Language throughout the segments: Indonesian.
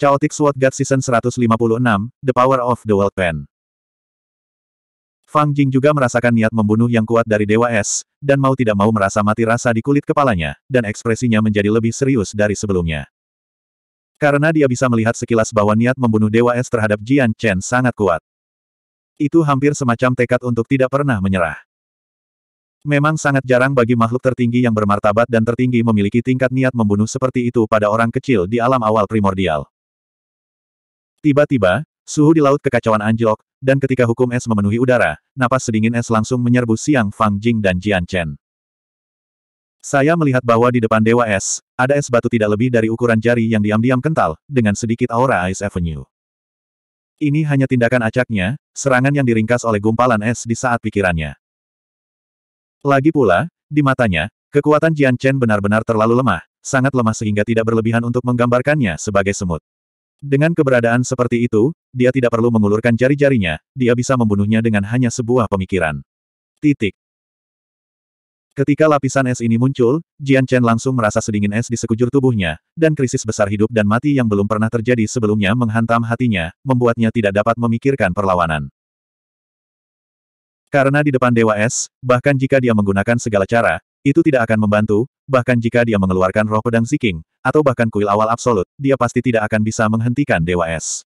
Chaotic Sword God Season 156, The Power of the World Pen. Fang Jing juga merasakan niat membunuh yang kuat dari Dewa Es, dan mau tidak mau merasa mati rasa di kulit kepalanya, dan ekspresinya menjadi lebih serius dari sebelumnya. Karena dia bisa melihat sekilas bahwa niat membunuh Dewa Es terhadap Jian Chen sangat kuat. Itu hampir semacam tekad untuk tidak pernah menyerah. Memang sangat jarang bagi makhluk tertinggi yang bermartabat dan tertinggi memiliki tingkat niat membunuh seperti itu pada orang kecil di alam awal primordial. Tiba-tiba, suhu di laut kekacauan anjlok, dan ketika hukum es memenuhi udara, napas sedingin es langsung menyerbu Siang Fang Jing dan Jian Chen. Saya melihat bahwa di depan Dewa Es, ada es batu tidak lebih dari ukuran jari yang diam-diam kental, dengan sedikit aura Ice Avenue. Ini hanya tindakan acaknya, serangan yang diringkas oleh gumpalan es di saat pikirannya. Lagi pula, di matanya, kekuatan Jian Chen benar-benar terlalu lemah, sangat lemah sehingga tidak berlebihan untuk menggambarkannya sebagai semut. Dengan keberadaan seperti itu, dia tidak perlu mengulurkan jari-jarinya, dia bisa membunuhnya dengan hanya sebuah pemikiran. Titik. Ketika lapisan es ini muncul, Jian Chen langsung merasa sedingin es di sekujur tubuhnya, dan krisis besar hidup dan mati yang belum pernah terjadi sebelumnya menghantam hatinya, membuatnya tidak dapat memikirkan perlawanan. Karena di depan Dewa Es, bahkan jika dia menggunakan segala cara, itu tidak akan membantu, bahkan jika dia mengeluarkan roh pedang Ziking, atau bahkan kuil awal absolut, dia pasti tidak akan bisa menghentikan Dewa Es.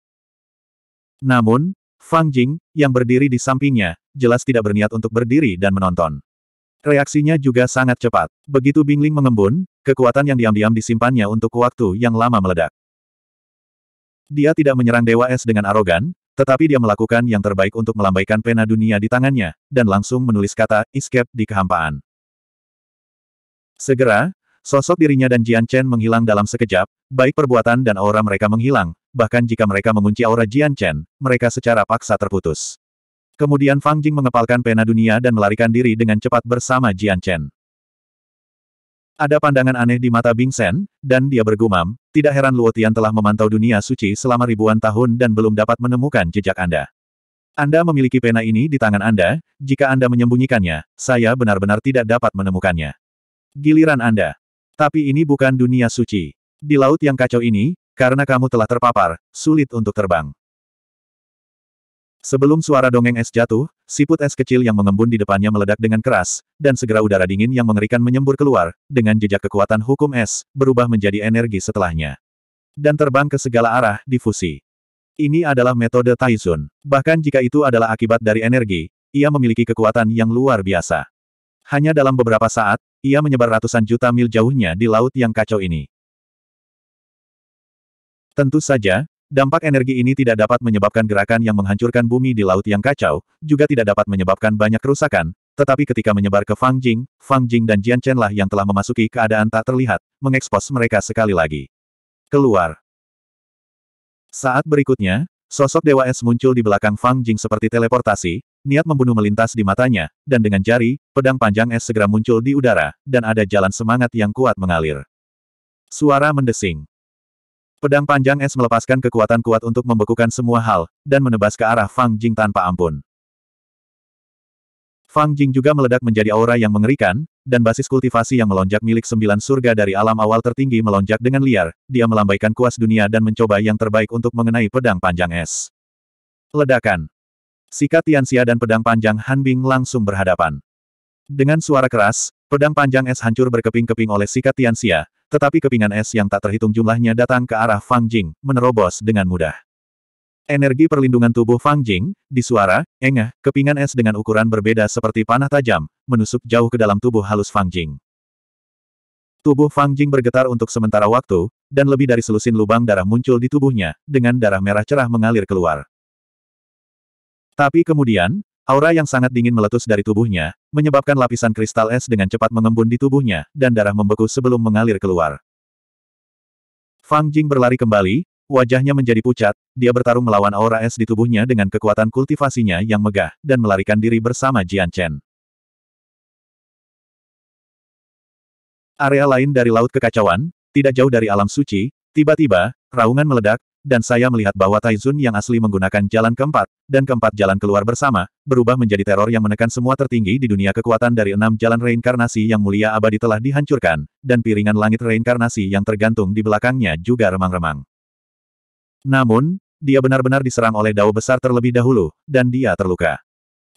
Namun, Fang Jing, yang berdiri di sampingnya, jelas tidak berniat untuk berdiri dan menonton. Reaksinya juga sangat cepat. Begitu Bingling mengembun, kekuatan yang diam-diam disimpannya untuk waktu yang lama meledak. Dia tidak menyerang Dewa Es dengan arogan, tetapi dia melakukan yang terbaik untuk melambaikan pena dunia di tangannya, dan langsung menulis kata, escape di kehampaan. Segera, sosok dirinya dan Jian Chen menghilang dalam sekejap, baik perbuatan dan aura mereka menghilang, bahkan jika mereka mengunci aura Jian Chen, mereka secara paksa terputus. Kemudian Fang Jing mengepalkan pena dunia dan melarikan diri dengan cepat bersama Jian Chen. Ada pandangan aneh di mata Bing Shen, dan dia bergumam, tidak heran Luo Tian telah memantau dunia suci selama ribuan tahun dan belum dapat menemukan jejak Anda. Anda memiliki pena ini di tangan Anda, jika Anda menyembunyikannya, saya benar-benar tidak dapat menemukannya. Giliran Anda. Tapi ini bukan dunia suci. Di laut yang kacau ini, karena kamu telah terpapar, sulit untuk terbang. Sebelum suara dongeng es jatuh, siput es kecil yang mengembun di depannya meledak dengan keras, dan segera udara dingin yang mengerikan menyembur keluar, dengan jejak kekuatan hukum es, berubah menjadi energi setelahnya. Dan terbang ke segala arah, difusi. Ini adalah metode Taizun. Bahkan jika itu adalah akibat dari energi, ia memiliki kekuatan yang luar biasa. Hanya dalam beberapa saat, ia menyebar ratusan juta mil jauhnya di laut yang kacau ini. Tentu saja, dampak energi ini tidak dapat menyebabkan gerakan yang menghancurkan bumi di laut yang kacau, juga tidak dapat menyebabkan banyak kerusakan, tetapi ketika menyebar ke Fang Jing, Fang Jing dan Jian Chen lah yang telah memasuki keadaan tak terlihat, mengekspos mereka sekali lagi. Keluar. Saat berikutnya, sosok Dewa Es muncul di belakang Fang Jing seperti teleportasi, niat membunuh melintas di matanya, dan dengan jari, pedang panjang es segera muncul di udara, dan ada jalan semangat yang kuat mengalir. Suara mendesing. Pedang panjang es melepaskan kekuatan kuat untuk membekukan semua hal, dan menebas ke arah Fang Jing tanpa ampun. Fang Jing juga meledak menjadi aura yang mengerikan, dan basis kultivasi yang melonjak milik sembilan surga dari alam awal tertinggi melonjak dengan liar, dia melambaikan kuas dunia dan mencoba yang terbaik untuk mengenai pedang panjang es. Ledakan. Sikat Tianxia dan pedang panjang Hanbing langsung berhadapan. Dengan suara keras, pedang panjang es hancur berkeping-keping oleh sikat Tianxia, tetapi kepingan es yang tak terhitung jumlahnya datang ke arah Fang Jing, menerobos dengan mudah. Energi perlindungan tubuh Fang Jing, di suara, engah, kepingan es dengan ukuran berbeda seperti panah tajam, menusuk jauh ke dalam tubuh halus Fang Jing. Tubuh Fang Jing bergetar untuk sementara waktu, dan lebih dari selusin lubang darah muncul di tubuhnya, dengan darah merah cerah mengalir keluar. Tapi kemudian, aura yang sangat dingin meletus dari tubuhnya, menyebabkan lapisan kristal es dengan cepat mengembun di tubuhnya, dan darah membeku sebelum mengalir keluar. Fang Jing berlari kembali, wajahnya menjadi pucat, dia bertarung melawan aura es di tubuhnya dengan kekuatan kultivasinya yang megah, dan melarikan diri bersama Jian Chen. Area lain dari Laut Kekacauan, tidak jauh dari alam suci, tiba-tiba, raungan meledak, dan saya melihat bahwa Taizun yang asli menggunakan jalan keempat, dan keempat jalan keluar bersama, berubah menjadi teror yang menekan semua tertinggi di dunia kekuatan dari enam jalan reinkarnasi yang mulia abadi telah dihancurkan, dan piringan langit reinkarnasi yang tergantung di belakangnya juga remang-remang. Namun, dia benar-benar diserang oleh dao besar terlebih dahulu, dan dia terluka.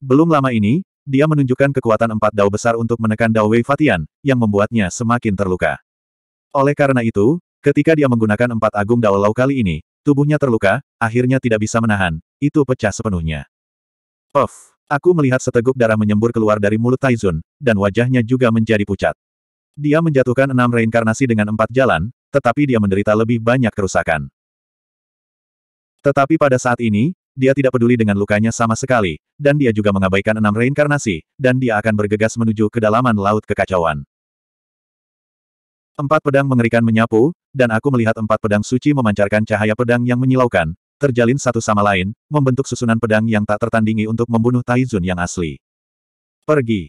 Belum lama ini, dia menunjukkan kekuatan empat dao besar untuk menekan dao Wei Fatian, yang membuatnya semakin terluka. Oleh karena itu, ketika dia menggunakan empat agung dao lau kali ini, Tubuhnya terluka, akhirnya tidak bisa menahan, itu pecah sepenuhnya. Of, Aku melihat seteguk darah menyembur keluar dari mulut Taizun, dan wajahnya juga menjadi pucat. Dia menjatuhkan enam reinkarnasi dengan empat jalan, tetapi dia menderita lebih banyak kerusakan. Tetapi pada saat ini, dia tidak peduli dengan lukanya sama sekali, dan dia juga mengabaikan enam reinkarnasi, dan dia akan bergegas menuju kedalaman laut kekacauan. Empat pedang mengerikan menyapu, dan aku melihat empat pedang suci memancarkan cahaya pedang yang menyilaukan, terjalin satu sama lain, membentuk susunan pedang yang tak tertandingi untuk membunuh Taizun yang asli. Pergi.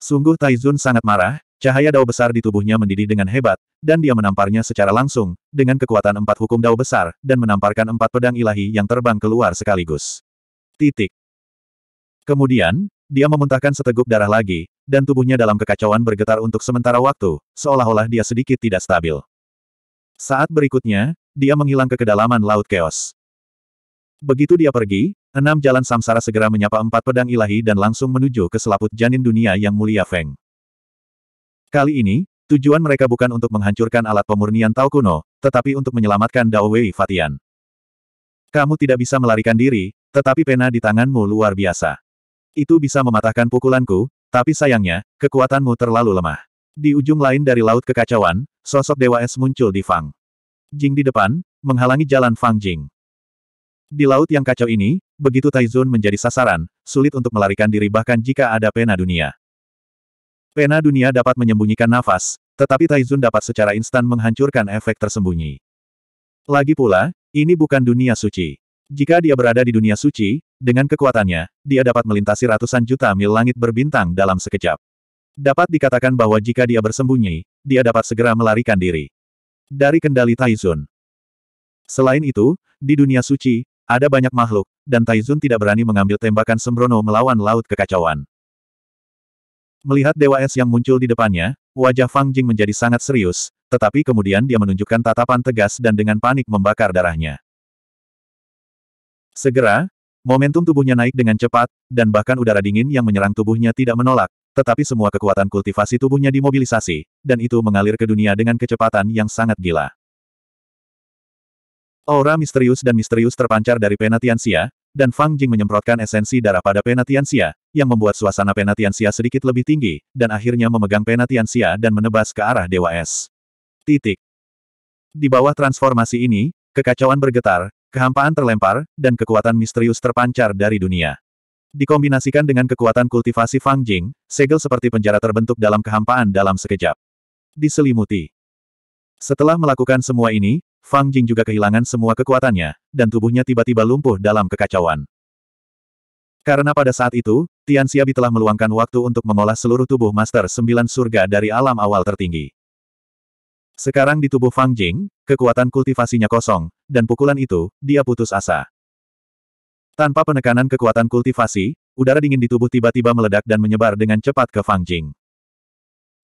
Sungguh Taizun sangat marah, cahaya dao besar di tubuhnya mendidih dengan hebat, dan dia menamparnya secara langsung, dengan kekuatan empat hukum dao besar, dan menamparkan empat pedang ilahi yang terbang keluar sekaligus. Titik. Kemudian, dia memuntahkan seteguk darah lagi, dan tubuhnya dalam kekacauan bergetar untuk sementara waktu, seolah-olah dia sedikit tidak stabil. Saat berikutnya, dia menghilang ke kedalaman Laut Chaos. Begitu dia pergi, enam jalan samsara segera menyapa empat pedang ilahi dan langsung menuju ke selaput janin dunia yang mulia Feng. Kali ini, tujuan mereka bukan untuk menghancurkan alat pemurnian Tao kuno, tetapi untuk menyelamatkan Dao Wei Fatian. Kamu tidak bisa melarikan diri, tetapi pena di tanganmu luar biasa. Itu bisa mematahkan pukulanku, tapi sayangnya, kekuatanmu terlalu lemah. Di ujung lain dari laut kekacauan, sosok Dewa Es muncul di Fang. Jing di depan, menghalangi jalan Fang Jing. Di laut yang kacau ini, begitu Taizun menjadi sasaran, sulit untuk melarikan diri bahkan jika ada pena dunia. Pena dunia dapat menyembunyikan nafas, tetapi Taizun dapat secara instan menghancurkan efek tersembunyi. Lagi pula, ini bukan dunia suci. Jika dia berada di dunia suci, dengan kekuatannya, dia dapat melintasi ratusan juta mil langit berbintang dalam sekejap. Dapat dikatakan bahwa jika dia bersembunyi, dia dapat segera melarikan diri. Dari kendali Taizun. Selain itu, di dunia suci, ada banyak makhluk, dan Taizun tidak berani mengambil tembakan sembrono melawan laut kekacauan. Melihat Dewa Es yang muncul di depannya, wajah Fang Jing menjadi sangat serius, tetapi kemudian dia menunjukkan tatapan tegas dan dengan panik membakar darahnya. Segera, momentum tubuhnya naik dengan cepat, dan bahkan udara dingin yang menyerang tubuhnya tidak menolak, tetapi semua kekuatan kultivasi tubuhnya dimobilisasi, dan itu mengalir ke dunia dengan kecepatan yang sangat gila. Aura misterius dan misterius terpancar dari penatiansia, dan Fang Jing menyemprotkan esensi darah pada penatiansia, yang membuat suasana penatiansia sedikit lebih tinggi, dan akhirnya memegang penatiansia dan menebas ke arah Dewa Es. Titik. Di bawah transformasi ini, kekacauan bergetar, kehampaan terlempar, dan kekuatan misterius terpancar dari dunia. Dikombinasikan dengan kekuatan kultivasi Fang Jing, segel seperti penjara terbentuk dalam kehampaan dalam sekejap. Diselimuti. Setelah melakukan semua ini, Fang Jing juga kehilangan semua kekuatannya, dan tubuhnya tiba-tiba lumpuh dalam kekacauan. Karena pada saat itu, Tian Xiaobi telah meluangkan waktu untuk mengolah seluruh tubuh Master Sembilan Surga dari alam awal tertinggi. Sekarang di tubuh Fang Jing, kekuatan kultivasinya kosong, dan pukulan itu, dia putus asa. Tanpa penekanan kekuatan kultivasi, udara dingin di tubuh tiba-tiba meledak dan menyebar dengan cepat ke Fang Jing.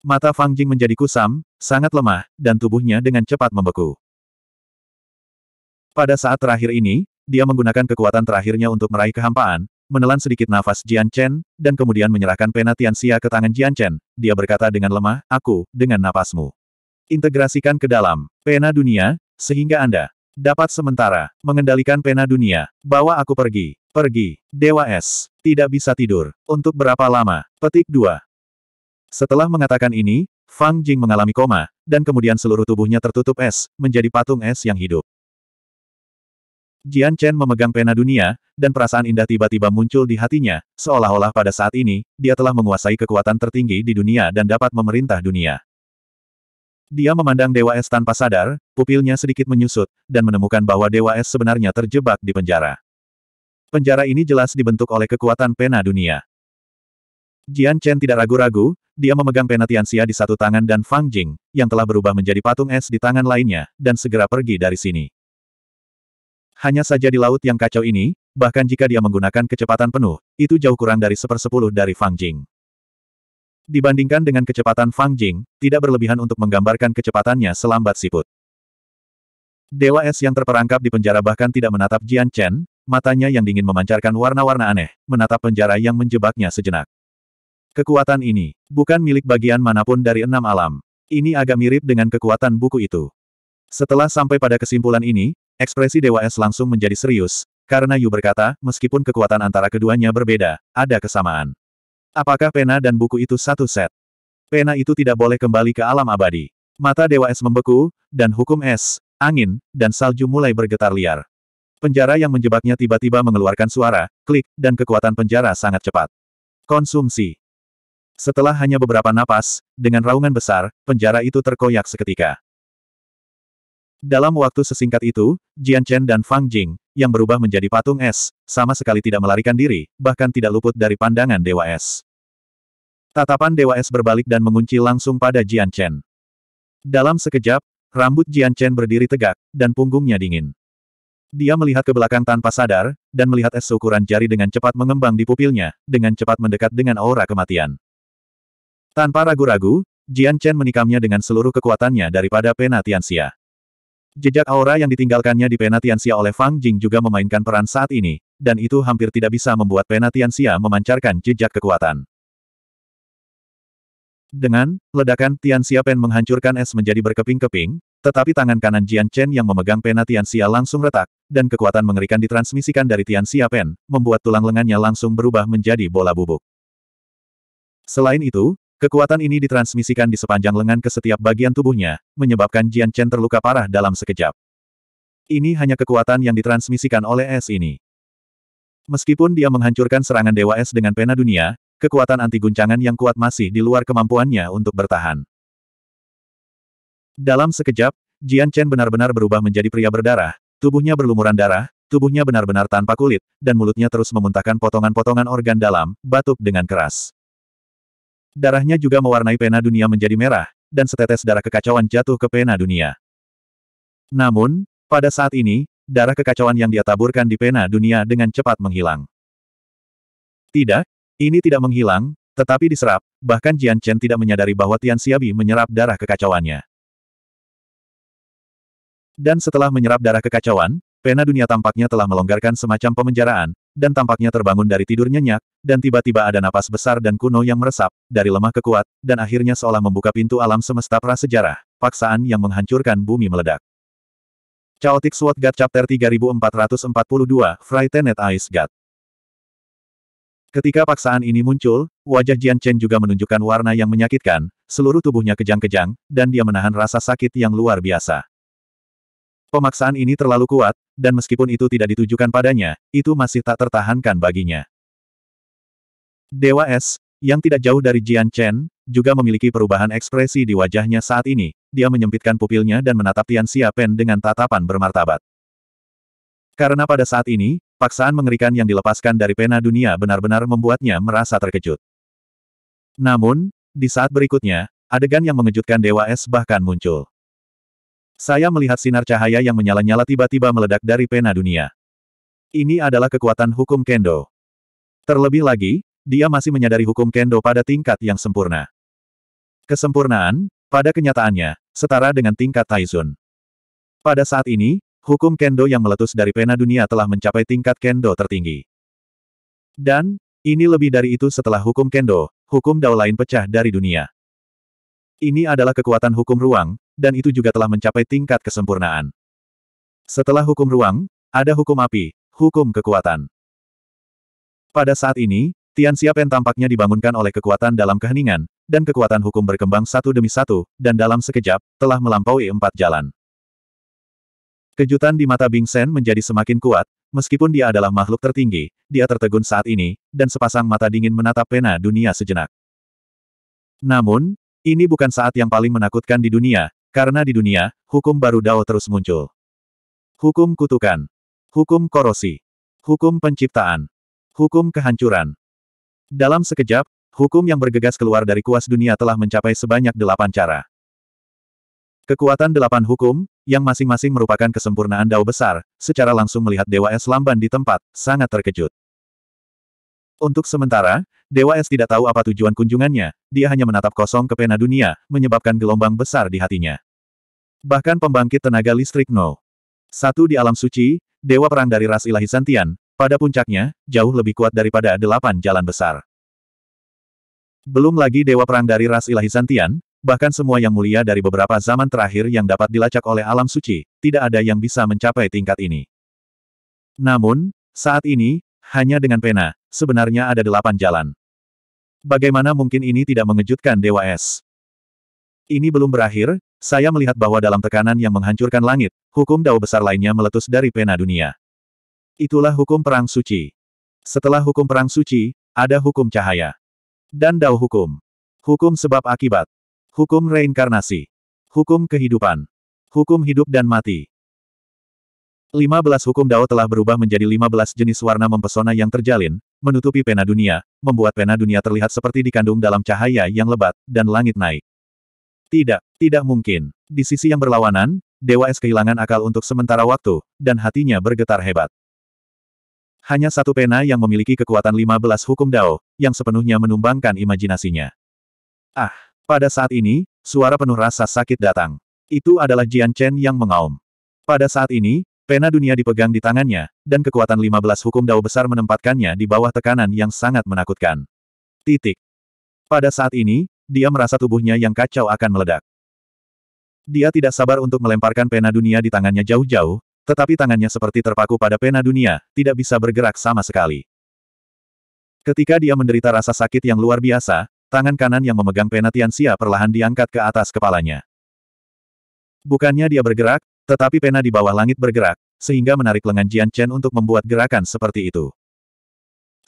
Mata Fang Jing menjadi kusam, sangat lemah, dan tubuhnya dengan cepat membeku. Pada saat terakhir ini, dia menggunakan kekuatan terakhirnya untuk meraih kehampaan, menelan sedikit nafas Jian Chen, dan kemudian menyerahkan pena Xia ke tangan Jian Chen. Dia berkata dengan lemah, aku, dengan napasmu. Integrasikan ke dalam pena dunia, sehingga Anda Dapat sementara, mengendalikan pena dunia, bawa aku pergi, pergi, Dewa Es, tidak bisa tidur, untuk berapa lama, petik 2. Setelah mengatakan ini, Fang Jing mengalami koma, dan kemudian seluruh tubuhnya tertutup es, menjadi patung es yang hidup. Jian Chen memegang pena dunia, dan perasaan indah tiba-tiba muncul di hatinya, seolah-olah pada saat ini, dia telah menguasai kekuatan tertinggi di dunia dan dapat memerintah dunia. Dia memandang Dewa Es tanpa sadar, pupilnya sedikit menyusut, dan menemukan bahwa Dewa Es sebenarnya terjebak di penjara. Penjara ini jelas dibentuk oleh kekuatan pena dunia. Jian Chen tidak ragu-ragu, dia memegang pena Tianxia di satu tangan dan Fang Jing, yang telah berubah menjadi patung es di tangan lainnya, dan segera pergi dari sini. Hanya saja di laut yang kacau ini, bahkan jika dia menggunakan kecepatan penuh, itu jauh kurang dari sepersepuluh dari Fang Jing. Dibandingkan dengan kecepatan Fang Jing, tidak berlebihan untuk menggambarkan kecepatannya selambat siput. Dewa es yang terperangkap di penjara bahkan tidak menatap Jian Chen, matanya yang dingin memancarkan warna-warna aneh, menatap penjara yang menjebaknya sejenak. Kekuatan ini, bukan milik bagian manapun dari enam alam. Ini agak mirip dengan kekuatan buku itu. Setelah sampai pada kesimpulan ini, ekspresi Dewa Es langsung menjadi serius, karena Yu berkata, meskipun kekuatan antara keduanya berbeda, ada kesamaan. Apakah pena dan buku itu satu set? Pena itu tidak boleh kembali ke alam abadi. Mata Dewa Es membeku, dan hukum es, angin, dan salju mulai bergetar liar. Penjara yang menjebaknya tiba-tiba mengeluarkan suara, klik, dan kekuatan penjara sangat cepat. Konsumsi. Setelah hanya beberapa napas, dengan raungan besar, penjara itu terkoyak seketika. Dalam waktu sesingkat itu, Jian Chen dan Fang Jing, yang berubah menjadi patung es, sama sekali tidak melarikan diri, bahkan tidak luput dari pandangan Dewa Es. Tatapan Dewa Es berbalik dan mengunci langsung pada Jian Chen. Dalam sekejap, rambut Jian Chen berdiri tegak, dan punggungnya dingin. Dia melihat ke belakang tanpa sadar, dan melihat es seukuran jari dengan cepat mengembang di pupilnya, dengan cepat mendekat dengan aura kematian. Tanpa ragu-ragu, Jian Chen menikamnya dengan seluruh kekuatannya daripada pena Tianxia. Jejak aura yang ditinggalkannya di Penatian Sia oleh Fang Jing juga memainkan peran saat ini, dan itu hampir tidak bisa membuat Penatian Sia memancarkan jejak kekuatan. Dengan ledakan, Tian Xia Pen menghancurkan es menjadi berkeping-keping, tetapi tangan kanan Jian Chen yang memegang Penatian Xia langsung retak, dan kekuatan mengerikan ditransmisikan dari Tian Xia Pen, membuat tulang lengannya langsung berubah menjadi bola bubuk. Selain itu, Kekuatan ini ditransmisikan di sepanjang lengan ke setiap bagian tubuhnya, menyebabkan Jian Chen terluka parah dalam sekejap. Ini hanya kekuatan yang ditransmisikan oleh es ini. Meskipun dia menghancurkan serangan Dewa Es dengan pena dunia, kekuatan anti-guncangan yang kuat masih di luar kemampuannya untuk bertahan. Dalam sekejap, Jian Chen benar-benar berubah menjadi pria berdarah, tubuhnya berlumuran darah, tubuhnya benar-benar tanpa kulit, dan mulutnya terus memuntahkan potongan-potongan organ dalam, batuk dengan keras. Darahnya juga mewarnai pena dunia menjadi merah, dan setetes darah kekacauan jatuh ke pena dunia. Namun, pada saat ini, darah kekacauan yang dia taburkan di pena dunia dengan cepat menghilang. Tidak, ini tidak menghilang, tetapi diserap, bahkan Jian Chen tidak menyadari bahwa Tian Xiaobi menyerap darah kekacauannya. Dan setelah menyerap darah kekacauan, pena dunia tampaknya telah melonggarkan semacam pemenjaraan, dan tampaknya terbangun dari tidur nyenyak, dan tiba-tiba ada napas besar dan kuno yang meresap, dari lemah ke kuat, dan akhirnya seolah membuka pintu alam semesta prasejarah, paksaan yang menghancurkan bumi meledak. Chaotic Sword God Chapter 3442, Frightened Ice God. Ketika paksaan ini muncul, wajah Jian Chen juga menunjukkan warna yang menyakitkan, seluruh tubuhnya kejang-kejang, dan dia menahan rasa sakit yang luar biasa. Pemaksaan ini terlalu kuat, dan meskipun itu tidak ditujukan padanya, itu masih tak tertahankan baginya. Dewa Es, yang tidak jauh dari Jian Chen, juga memiliki perubahan ekspresi di wajahnya saat ini, dia menyempitkan pupilnya dan menatap Tian Pen dengan tatapan bermartabat. Karena pada saat ini, paksaan mengerikan yang dilepaskan dari pena dunia benar-benar membuatnya merasa terkejut. Namun, di saat berikutnya, adegan yang mengejutkan Dewa Es bahkan muncul. Saya melihat sinar cahaya yang menyala-nyala tiba-tiba meledak dari pena dunia. Ini adalah kekuatan hukum Kendo. Terlebih lagi, dia masih menyadari hukum Kendo pada tingkat yang sempurna. Kesempurnaan, pada kenyataannya, setara dengan tingkat Taizun. Pada saat ini, hukum Kendo yang meletus dari pena dunia telah mencapai tingkat Kendo tertinggi. Dan, ini lebih dari itu setelah hukum Kendo, hukum Dao lain pecah dari dunia. Ini adalah kekuatan hukum ruang, dan itu juga telah mencapai tingkat kesempurnaan. Setelah hukum ruang, ada hukum api, hukum kekuatan. Pada saat ini, Tian Xiapen tampaknya dibangunkan oleh kekuatan dalam keheningan, dan kekuatan hukum berkembang satu demi satu, dan dalam sekejap, telah melampaui empat jalan. Kejutan di mata Bing Shen menjadi semakin kuat, meskipun dia adalah makhluk tertinggi, dia tertegun saat ini, dan sepasang mata dingin menatap pena dunia sejenak. Namun, ini bukan saat yang paling menakutkan di dunia, karena di dunia, hukum baru Dao terus muncul. Hukum kutukan. Hukum korosi. Hukum penciptaan. Hukum kehancuran. Dalam sekejap, hukum yang bergegas keluar dari kuas dunia telah mencapai sebanyak delapan cara. Kekuatan delapan hukum, yang masing-masing merupakan kesempurnaan Dao besar, secara langsung melihat Dewa Es Lamban di tempat, sangat terkejut. Untuk sementara, Dewa Es tidak tahu apa tujuan kunjungannya, dia hanya menatap kosong ke pena dunia, menyebabkan gelombang besar di hatinya. Bahkan pembangkit tenaga listrik No. Satu di alam suci, Dewa Perang dari ras ilahi Santian, pada puncaknya, jauh lebih kuat daripada delapan jalan besar. Belum lagi Dewa Perang dari ras ilahi Santian, bahkan semua yang mulia dari beberapa zaman terakhir yang dapat dilacak oleh alam suci, tidak ada yang bisa mencapai tingkat ini. Namun, saat ini, hanya dengan pena, sebenarnya ada delapan jalan. Bagaimana mungkin ini tidak mengejutkan Dewa Es? Ini belum berakhir, saya melihat bahwa dalam tekanan yang menghancurkan langit, hukum dao besar lainnya meletus dari pena dunia. Itulah hukum perang suci. Setelah hukum perang suci, ada hukum cahaya. Dan dao hukum. Hukum sebab akibat. Hukum reinkarnasi. Hukum kehidupan. Hukum hidup dan mati. 15 hukum Dao telah berubah menjadi 15 jenis warna mempesona yang terjalin, menutupi pena dunia, membuat pena dunia terlihat seperti dikandung dalam cahaya yang lebat, dan langit naik. Tidak, tidak mungkin. Di sisi yang berlawanan, Dewa Es kehilangan akal untuk sementara waktu, dan hatinya bergetar hebat. Hanya satu pena yang memiliki kekuatan 15 hukum Dao, yang sepenuhnya menumbangkan imajinasinya. Ah, pada saat ini, suara penuh rasa sakit datang. Itu adalah Jian Chen yang mengaum. Pada saat ini, Pena dunia dipegang di tangannya, dan kekuatan 15 hukum dao besar menempatkannya di bawah tekanan yang sangat menakutkan. Titik. Pada saat ini, dia merasa tubuhnya yang kacau akan meledak. Dia tidak sabar untuk melemparkan pena dunia di tangannya jauh-jauh, tetapi tangannya seperti terpaku pada pena dunia, tidak bisa bergerak sama sekali. Ketika dia menderita rasa sakit yang luar biasa, tangan kanan yang memegang pena Tianxia perlahan diangkat ke atas kepalanya. Bukannya dia bergerak, tetapi pena di bawah langit bergerak, sehingga menarik lengan Jian Chen untuk membuat gerakan seperti itu.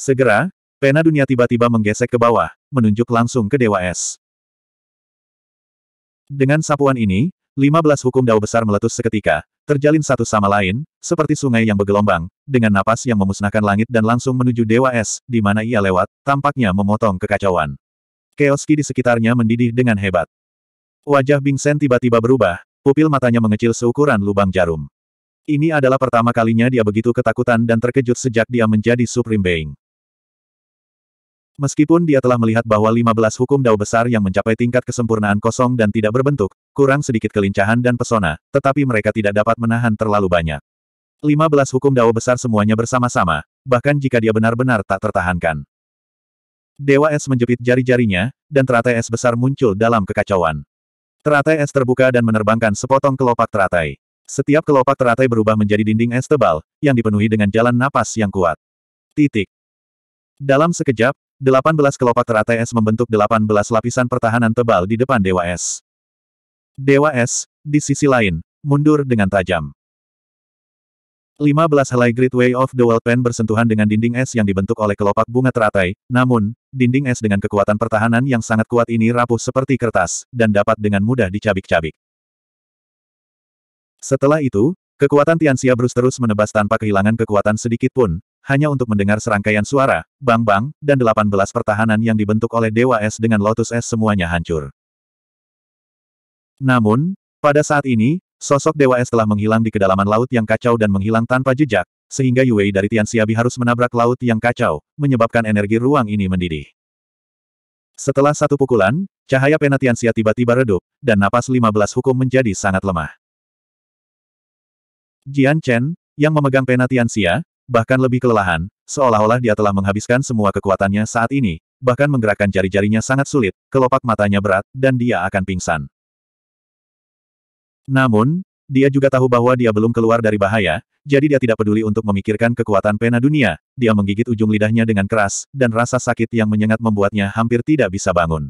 Segera, pena dunia tiba-tiba menggesek ke bawah, menunjuk langsung ke Dewa Es. Dengan sapuan ini, 15 hukum dao besar meletus seketika, terjalin satu sama lain, seperti sungai yang bergelombang, dengan napas yang memusnahkan langit dan langsung menuju Dewa Es, di mana ia lewat, tampaknya memotong kekacauan. Keoski di sekitarnya mendidih dengan hebat. Wajah Bing Sen tiba-tiba berubah, Pupil matanya mengecil seukuran lubang jarum. Ini adalah pertama kalinya dia begitu ketakutan dan terkejut sejak dia menjadi Supreme Being. Meskipun dia telah melihat bahwa 15 hukum dao besar yang mencapai tingkat kesempurnaan kosong dan tidak berbentuk, kurang sedikit kelincahan dan pesona, tetapi mereka tidak dapat menahan terlalu banyak. 15 hukum dao besar semuanya bersama-sama, bahkan jika dia benar-benar tak tertahankan. Dewa es menjepit jari-jarinya, dan teratai es besar muncul dalam kekacauan. Teratai es terbuka dan menerbangkan sepotong kelopak teratai. Setiap kelopak teratai berubah menjadi dinding es tebal, yang dipenuhi dengan jalan napas yang kuat. Titik. Dalam sekejap, 18 kelopak teratai es membentuk 18 lapisan pertahanan tebal di depan Dewa Es. Dewa Es, di sisi lain, mundur dengan tajam. 15 helai Great Way of the World Pen bersentuhan dengan dinding es yang dibentuk oleh kelopak bunga teratai, namun, dinding es dengan kekuatan pertahanan yang sangat kuat ini rapuh seperti kertas, dan dapat dengan mudah dicabik-cabik. Setelah itu, kekuatan Tianxia Bruce terus menebas tanpa kehilangan kekuatan sedikit pun, hanya untuk mendengar serangkaian suara, bang-bang, dan 18 pertahanan yang dibentuk oleh Dewa Es dengan Lotus Es semuanya hancur. Namun, pada saat ini, Sosok Dewa Es telah menghilang di kedalaman laut yang kacau dan menghilang tanpa jejak, sehingga Yue dari Tian Bi harus menabrak laut yang kacau, menyebabkan energi ruang ini mendidih. Setelah satu pukulan, cahaya pena Tian Xia tiba-tiba redup, dan napas 15 hukum menjadi sangat lemah. Jian Chen, yang memegang pena Tian Xia, bahkan lebih kelelahan, seolah-olah dia telah menghabiskan semua kekuatannya saat ini, bahkan menggerakkan jari-jarinya sangat sulit, kelopak matanya berat, dan dia akan pingsan. Namun, dia juga tahu bahwa dia belum keluar dari bahaya, jadi dia tidak peduli untuk memikirkan kekuatan pena dunia, dia menggigit ujung lidahnya dengan keras, dan rasa sakit yang menyengat membuatnya hampir tidak bisa bangun.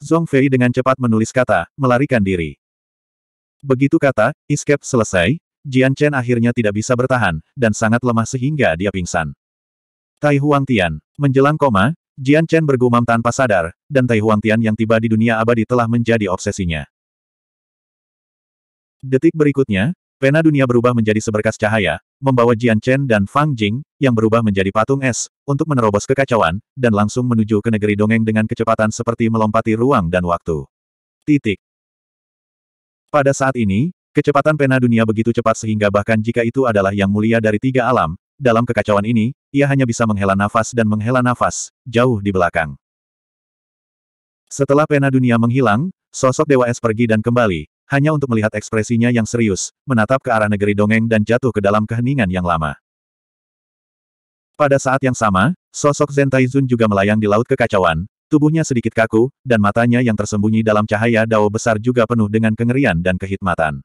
Zong Fei dengan cepat menulis kata, melarikan diri. Begitu kata, escape selesai, Jian Chen akhirnya tidak bisa bertahan, dan sangat lemah sehingga dia pingsan. Tai Huang Tian, menjelang koma, Jian Chen bergumam tanpa sadar, dan Tai Huang Tian yang tiba di dunia abadi telah menjadi obsesinya. Detik berikutnya, pena dunia berubah menjadi seberkas cahaya, membawa Jian Chen dan Fang Jing, yang berubah menjadi patung es, untuk menerobos kekacauan, dan langsung menuju ke negeri dongeng dengan kecepatan seperti melompati ruang dan waktu. Titik. Pada saat ini, kecepatan pena dunia begitu cepat sehingga bahkan jika itu adalah yang mulia dari tiga alam, dalam kekacauan ini, ia hanya bisa menghela nafas dan menghela nafas, jauh di belakang. Setelah pena dunia menghilang, sosok Dewa Es pergi dan kembali, hanya untuk melihat ekspresinya yang serius, menatap ke arah negeri dongeng dan jatuh ke dalam keheningan yang lama. Pada saat yang sama, sosok Zen Taizun juga melayang di laut kekacauan, tubuhnya sedikit kaku, dan matanya yang tersembunyi dalam cahaya dao besar juga penuh dengan kengerian dan kehitmatan.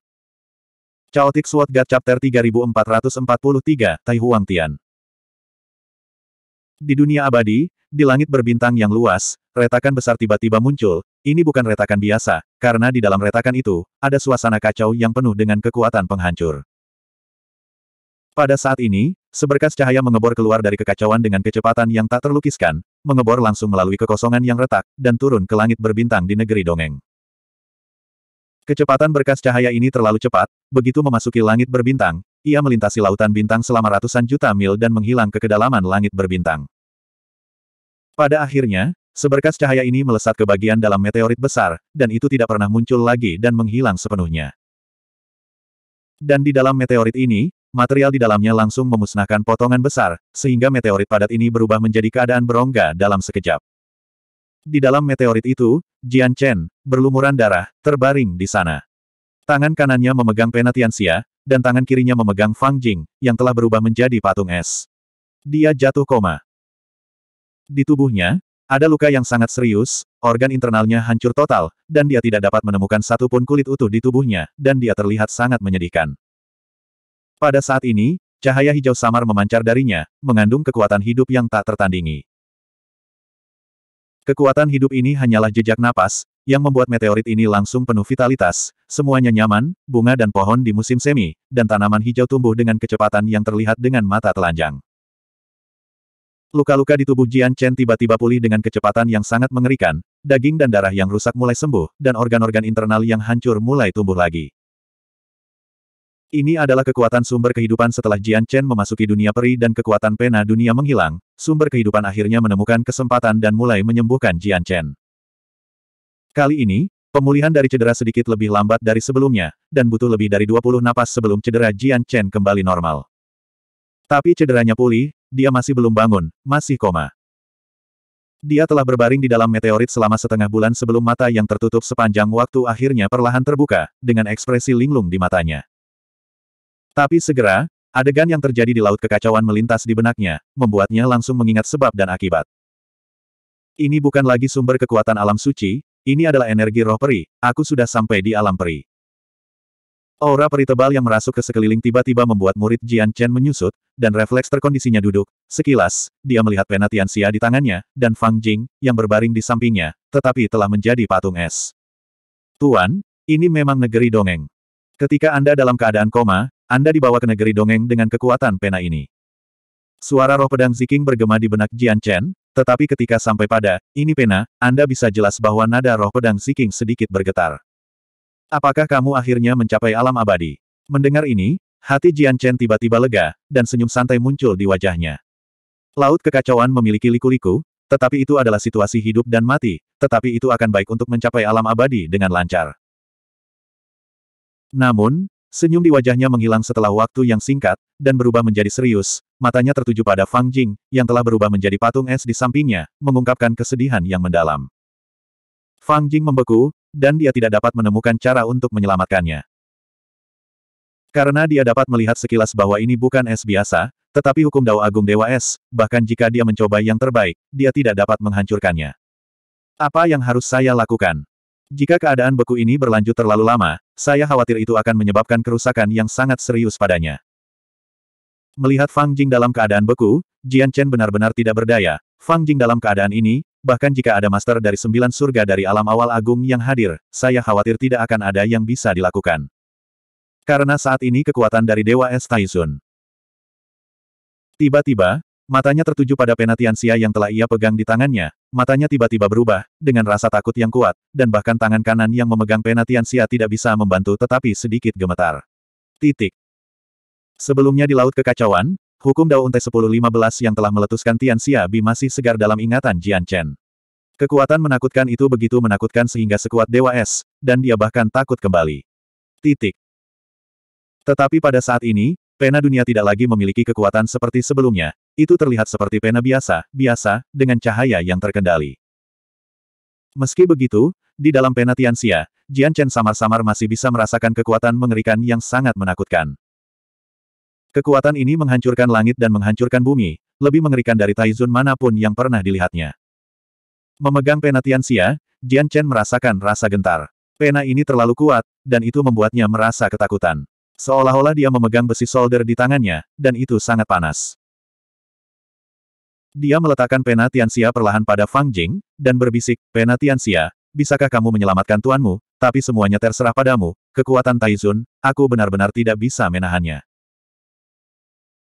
Chaotic Sword God Chapter 3443, Tai Huang Tian di dunia abadi, di langit berbintang yang luas, retakan besar tiba-tiba muncul, ini bukan retakan biasa, karena di dalam retakan itu, ada suasana kacau yang penuh dengan kekuatan penghancur. Pada saat ini, seberkas cahaya mengebor keluar dari kekacauan dengan kecepatan yang tak terlukiskan, mengebor langsung melalui kekosongan yang retak, dan turun ke langit berbintang di negeri dongeng. Kecepatan berkas cahaya ini terlalu cepat, begitu memasuki langit berbintang, ia melintasi lautan bintang selama ratusan juta mil dan menghilang ke kedalaman langit berbintang. Pada akhirnya, seberkas cahaya ini melesat ke bagian dalam meteorit besar, dan itu tidak pernah muncul lagi dan menghilang sepenuhnya. Dan di dalam meteorit ini, material di dalamnya langsung memusnahkan potongan besar, sehingga meteorit padat ini berubah menjadi keadaan berongga dalam sekejap. Di dalam meteorit itu, Jian Chen, berlumuran darah, terbaring di sana. Tangan kanannya memegang pena sia, dan tangan kirinya memegang Fang Jing, yang telah berubah menjadi patung es. Dia jatuh koma. Di tubuhnya, ada luka yang sangat serius, organ internalnya hancur total, dan dia tidak dapat menemukan satupun kulit utuh di tubuhnya, dan dia terlihat sangat menyedihkan. Pada saat ini, cahaya hijau samar memancar darinya, mengandung kekuatan hidup yang tak tertandingi. Kekuatan hidup ini hanyalah jejak napas, yang membuat meteorit ini langsung penuh vitalitas, semuanya nyaman, bunga dan pohon di musim semi, dan tanaman hijau tumbuh dengan kecepatan yang terlihat dengan mata telanjang. Luka-luka di tubuh Jian Chen tiba-tiba pulih dengan kecepatan yang sangat mengerikan, daging dan darah yang rusak mulai sembuh, dan organ-organ internal yang hancur mulai tumbuh lagi. Ini adalah kekuatan sumber kehidupan setelah Jian Chen memasuki dunia peri dan kekuatan pena dunia menghilang, sumber kehidupan akhirnya menemukan kesempatan dan mulai menyembuhkan Jian Chen. Kali ini, pemulihan dari cedera sedikit lebih lambat dari sebelumnya, dan butuh lebih dari 20 napas sebelum cedera Jian Chen kembali normal. Tapi cederanya pulih, dia masih belum bangun, masih koma. Dia telah berbaring di dalam meteorit selama setengah bulan sebelum mata yang tertutup sepanjang waktu akhirnya perlahan terbuka, dengan ekspresi linglung di matanya. Tapi segera, Adegan yang terjadi di Laut Kekacauan melintas di benaknya, membuatnya langsung mengingat sebab dan akibat. Ini bukan lagi sumber kekuatan alam suci, ini adalah energi roh peri, aku sudah sampai di alam peri. Aura peri tebal yang merasuk ke sekeliling tiba-tiba membuat murid Jian Chen menyusut, dan refleks terkondisinya duduk. Sekilas, dia melihat pena Xia di tangannya, dan Fang Jing, yang berbaring di sampingnya, tetapi telah menjadi patung es. Tuan, ini memang negeri dongeng. Ketika Anda dalam keadaan koma, Anda dibawa ke negeri dongeng dengan kekuatan pena ini. Suara roh pedang ziking bergema di benak Jian Chen, tetapi ketika sampai pada, ini pena, Anda bisa jelas bahwa nada roh pedang Siking sedikit bergetar. Apakah kamu akhirnya mencapai alam abadi? Mendengar ini, hati Jian Chen tiba-tiba lega, dan senyum santai muncul di wajahnya. Laut kekacauan memiliki liku-liku, tetapi itu adalah situasi hidup dan mati, tetapi itu akan baik untuk mencapai alam abadi dengan lancar. Namun, Senyum di wajahnya menghilang setelah waktu yang singkat, dan berubah menjadi serius, matanya tertuju pada Fang Jing, yang telah berubah menjadi patung es di sampingnya, mengungkapkan kesedihan yang mendalam. Fang Jing membeku, dan dia tidak dapat menemukan cara untuk menyelamatkannya. Karena dia dapat melihat sekilas bahwa ini bukan es biasa, tetapi hukum Dao Agung Dewa Es, bahkan jika dia mencoba yang terbaik, dia tidak dapat menghancurkannya. Apa yang harus saya lakukan? Jika keadaan beku ini berlanjut terlalu lama, saya khawatir itu akan menyebabkan kerusakan yang sangat serius padanya. Melihat Fang Jing dalam keadaan beku, Jian Chen benar-benar tidak berdaya. Fang Jing dalam keadaan ini, bahkan jika ada master dari sembilan surga dari alam awal agung yang hadir, saya khawatir tidak akan ada yang bisa dilakukan. Karena saat ini kekuatan dari Dewa Es Taizun. Tiba-tiba, Matanya tertuju pada penatiansia sia yang telah ia pegang di tangannya, matanya tiba-tiba berubah, dengan rasa takut yang kuat, dan bahkan tangan kanan yang memegang penatiansia sia tidak bisa membantu tetapi sedikit gemetar. Titik. Sebelumnya di Laut Kekacauan, hukum Dao Unte 1015 yang telah meletuskan Tianxia Bi masih segar dalam ingatan Jian Chen. Kekuatan menakutkan itu begitu menakutkan sehingga sekuat Dewa Es, dan dia bahkan takut kembali. Titik. Tetapi pada saat ini, Pena dunia tidak lagi memiliki kekuatan seperti sebelumnya, itu terlihat seperti pena biasa, biasa, dengan cahaya yang terkendali. Meski begitu, di dalam pena Tianxia, Jian Chen samar-samar masih bisa merasakan kekuatan mengerikan yang sangat menakutkan. Kekuatan ini menghancurkan langit dan menghancurkan bumi, lebih mengerikan dari Taizun manapun yang pernah dilihatnya. Memegang pena Tianxia, Jian Chen merasakan rasa gentar. Pena ini terlalu kuat, dan itu membuatnya merasa ketakutan. Seolah-olah dia memegang besi solder di tangannya, dan itu sangat panas. Dia meletakkan pena Tianxia perlahan pada Fang Jing, dan berbisik, pena Tianxia, bisakah kamu menyelamatkan tuanmu, tapi semuanya terserah padamu, kekuatan Taizun, aku benar-benar tidak bisa menahannya.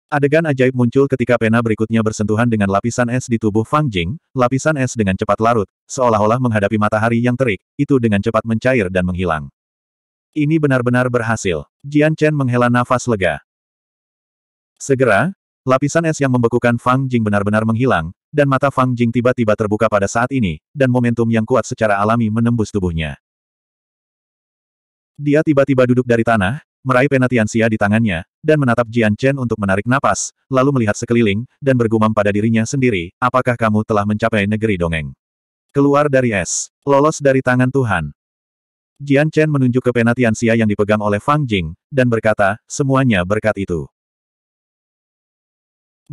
Adegan ajaib muncul ketika pena berikutnya bersentuhan dengan lapisan es di tubuh Fang Jing, lapisan es dengan cepat larut, seolah-olah menghadapi matahari yang terik, itu dengan cepat mencair dan menghilang. Ini benar-benar berhasil. Jian Chen menghela nafas lega. Segera, Lapisan es yang membekukan Fang Jing benar-benar menghilang, dan mata Fang Jing tiba-tiba terbuka pada saat ini, dan momentum yang kuat secara alami menembus tubuhnya. Dia tiba-tiba duduk dari tanah, meraih penatian sia di tangannya, dan menatap Jian Chen untuk menarik napas, lalu melihat sekeliling, dan bergumam pada dirinya sendiri, apakah kamu telah mencapai negeri dongeng? Keluar dari es, lolos dari tangan Tuhan. Jian Chen menunjuk ke penatian Sia yang dipegang oleh Fang Jing, dan berkata, semuanya berkat itu.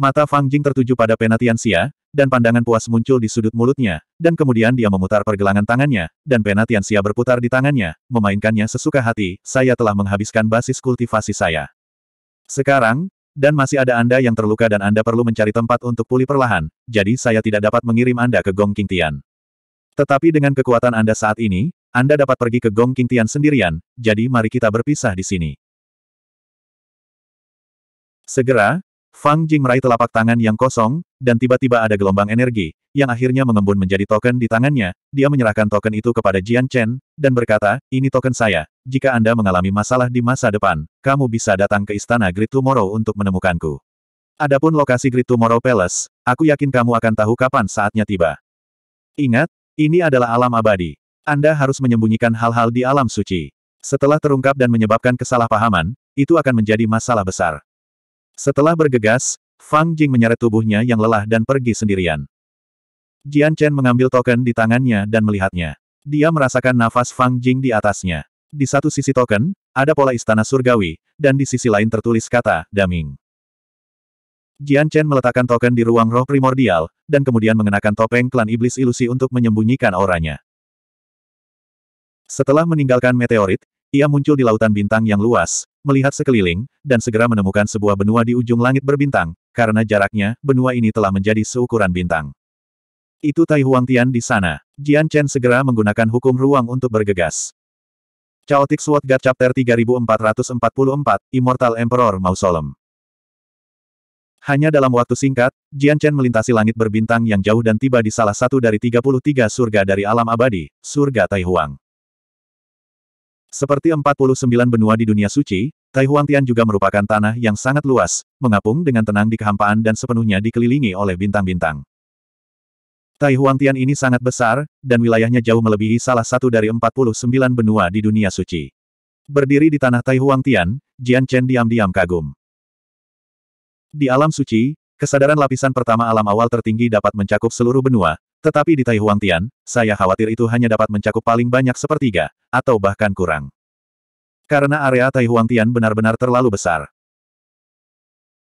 Mata Fang Jing tertuju pada Penatian Xia, dan pandangan puas muncul di sudut mulutnya, dan kemudian dia memutar pergelangan tangannya, dan Penatian Xia berputar di tangannya, memainkannya sesuka hati, saya telah menghabiskan basis kultivasi saya. Sekarang, dan masih ada Anda yang terluka dan Anda perlu mencari tempat untuk pulih perlahan, jadi saya tidak dapat mengirim Anda ke Gong King Tian. Tetapi dengan kekuatan Anda saat ini, Anda dapat pergi ke Gong King Tian sendirian, jadi mari kita berpisah di sini. Segera, Fang Jing meraih telapak tangan yang kosong, dan tiba-tiba ada gelombang energi, yang akhirnya mengembun menjadi token di tangannya, dia menyerahkan token itu kepada Jian Chen, dan berkata, ini token saya, jika Anda mengalami masalah di masa depan, kamu bisa datang ke Istana Great Tomorrow untuk menemukanku. Adapun lokasi Great Tomorrow Palace, aku yakin kamu akan tahu kapan saatnya tiba. Ingat, ini adalah alam abadi. Anda harus menyembunyikan hal-hal di alam suci. Setelah terungkap dan menyebabkan kesalahpahaman, itu akan menjadi masalah besar. Setelah bergegas, Fang Jing menyeret tubuhnya yang lelah dan pergi sendirian. Jian Chen mengambil token di tangannya dan melihatnya. Dia merasakan nafas Fang Jing di atasnya. Di satu sisi token, ada pola istana surgawi, dan di sisi lain tertulis kata, daming. Jian Chen meletakkan token di ruang roh primordial, dan kemudian mengenakan topeng klan iblis ilusi untuk menyembunyikan auranya. Setelah meninggalkan meteorit, ia muncul di lautan bintang yang luas, melihat sekeliling, dan segera menemukan sebuah benua di ujung langit berbintang, karena jaraknya, benua ini telah menjadi seukuran bintang. Itu Tai Huang Tian di sana. Jian Chen segera menggunakan hukum ruang untuk bergegas. Chaotic Sword God Chapter 3444, Immortal Emperor Mausoleum. Hanya dalam waktu singkat, Jian Chen melintasi langit berbintang yang jauh dan tiba di salah satu dari 33 surga dari alam abadi, surga Tai Huang. Seperti 49 benua di dunia suci, Tai Tian juga merupakan tanah yang sangat luas, mengapung dengan tenang di kehampaan dan sepenuhnya dikelilingi oleh bintang-bintang. Tai Tian ini sangat besar, dan wilayahnya jauh melebihi salah satu dari 49 benua di dunia suci. Berdiri di tanah Tai Tian, Jian Chen diam-diam kagum. Di alam suci, kesadaran lapisan pertama alam awal tertinggi dapat mencakup seluruh benua, tetapi di Tai Tian, saya khawatir itu hanya dapat mencakup paling banyak sepertiga, atau bahkan kurang. Karena area Tai Tian benar-benar terlalu besar.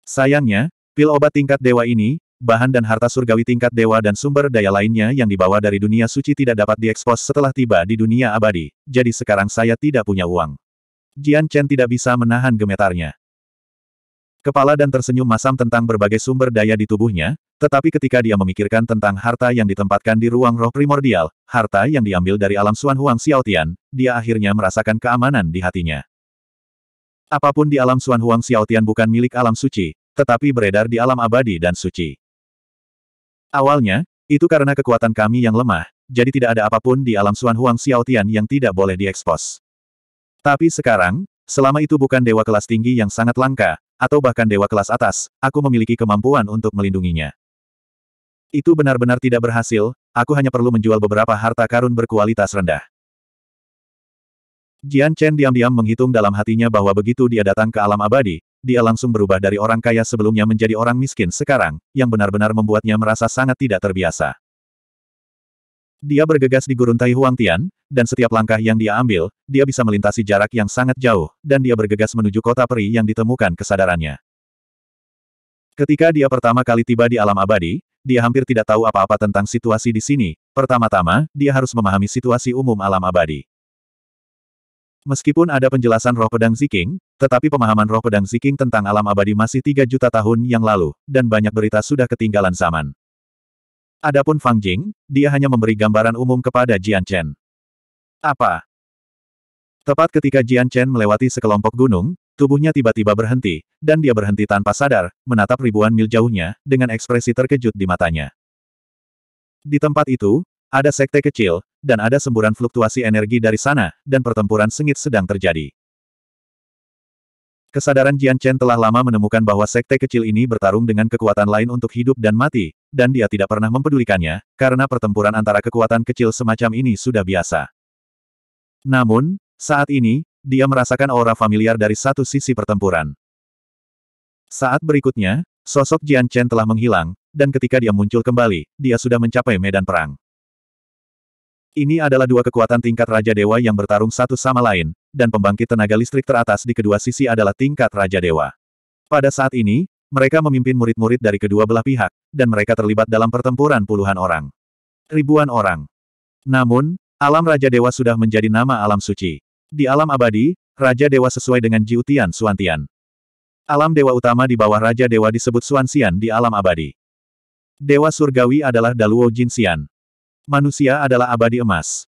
Sayangnya, pil obat tingkat dewa ini, bahan dan harta surgawi tingkat dewa dan sumber daya lainnya yang dibawa dari dunia suci tidak dapat diekspos setelah tiba di dunia abadi, jadi sekarang saya tidak punya uang. Jian Chen tidak bisa menahan gemetarnya kepala dan tersenyum masam tentang berbagai sumber daya di tubuhnya, tetapi ketika dia memikirkan tentang harta yang ditempatkan di ruang roh primordial, harta yang diambil dari alam Suan Huang Xiaotian, dia akhirnya merasakan keamanan di hatinya. Apapun di alam Suan Huang Xiaotian bukan milik alam suci, tetapi beredar di alam abadi dan suci. Awalnya, itu karena kekuatan kami yang lemah, jadi tidak ada apapun di alam Suan Huang Xiaotian yang tidak boleh diekspos. Tapi sekarang, selama itu bukan dewa kelas tinggi yang sangat langka, atau bahkan dewa kelas atas, aku memiliki kemampuan untuk melindunginya. Itu benar-benar tidak berhasil, aku hanya perlu menjual beberapa harta karun berkualitas rendah. Jian Chen diam-diam menghitung dalam hatinya bahwa begitu dia datang ke alam abadi, dia langsung berubah dari orang kaya sebelumnya menjadi orang miskin sekarang, yang benar-benar membuatnya merasa sangat tidak terbiasa. Dia bergegas di gurun Tai Huang Tian, dan setiap langkah yang dia ambil, dia bisa melintasi jarak yang sangat jauh, dan dia bergegas menuju kota peri yang ditemukan kesadarannya. Ketika dia pertama kali tiba di alam abadi, dia hampir tidak tahu apa-apa tentang situasi di sini. Pertama-tama, dia harus memahami situasi umum alam abadi. Meskipun ada penjelasan roh pedang Ziking, tetapi pemahaman roh pedang Ziking tentang alam abadi masih 3 juta tahun yang lalu, dan banyak berita sudah ketinggalan zaman. Adapun Fang Jing, dia hanya memberi gambaran umum kepada Jian Chen. Apa? Tepat ketika Jian Chen melewati sekelompok gunung, tubuhnya tiba-tiba berhenti, dan dia berhenti tanpa sadar, menatap ribuan mil jauhnya, dengan ekspresi terkejut di matanya. Di tempat itu, ada sekte kecil, dan ada semburan fluktuasi energi dari sana, dan pertempuran sengit sedang terjadi. Kesadaran Jian Chen telah lama menemukan bahwa sekte kecil ini bertarung dengan kekuatan lain untuk hidup dan mati, dan dia tidak pernah mempedulikannya, karena pertempuran antara kekuatan kecil semacam ini sudah biasa. Namun, saat ini, dia merasakan aura familiar dari satu sisi pertempuran. Saat berikutnya, sosok Jian Chen telah menghilang, dan ketika dia muncul kembali, dia sudah mencapai medan perang. Ini adalah dua kekuatan tingkat Raja Dewa yang bertarung satu sama lain, dan pembangkit tenaga listrik teratas di kedua sisi adalah tingkat Raja Dewa. Pada saat ini, mereka memimpin murid-murid dari kedua belah pihak, dan mereka terlibat dalam pertempuran puluhan orang. Ribuan orang. Namun, alam Raja Dewa sudah menjadi nama alam suci. Di alam abadi, Raja Dewa sesuai dengan Jiutian Suantian. Alam Dewa utama di bawah Raja Dewa disebut Suansian di alam abadi. Dewa Surgawi adalah Daluo Jinsian. Manusia adalah abadi emas.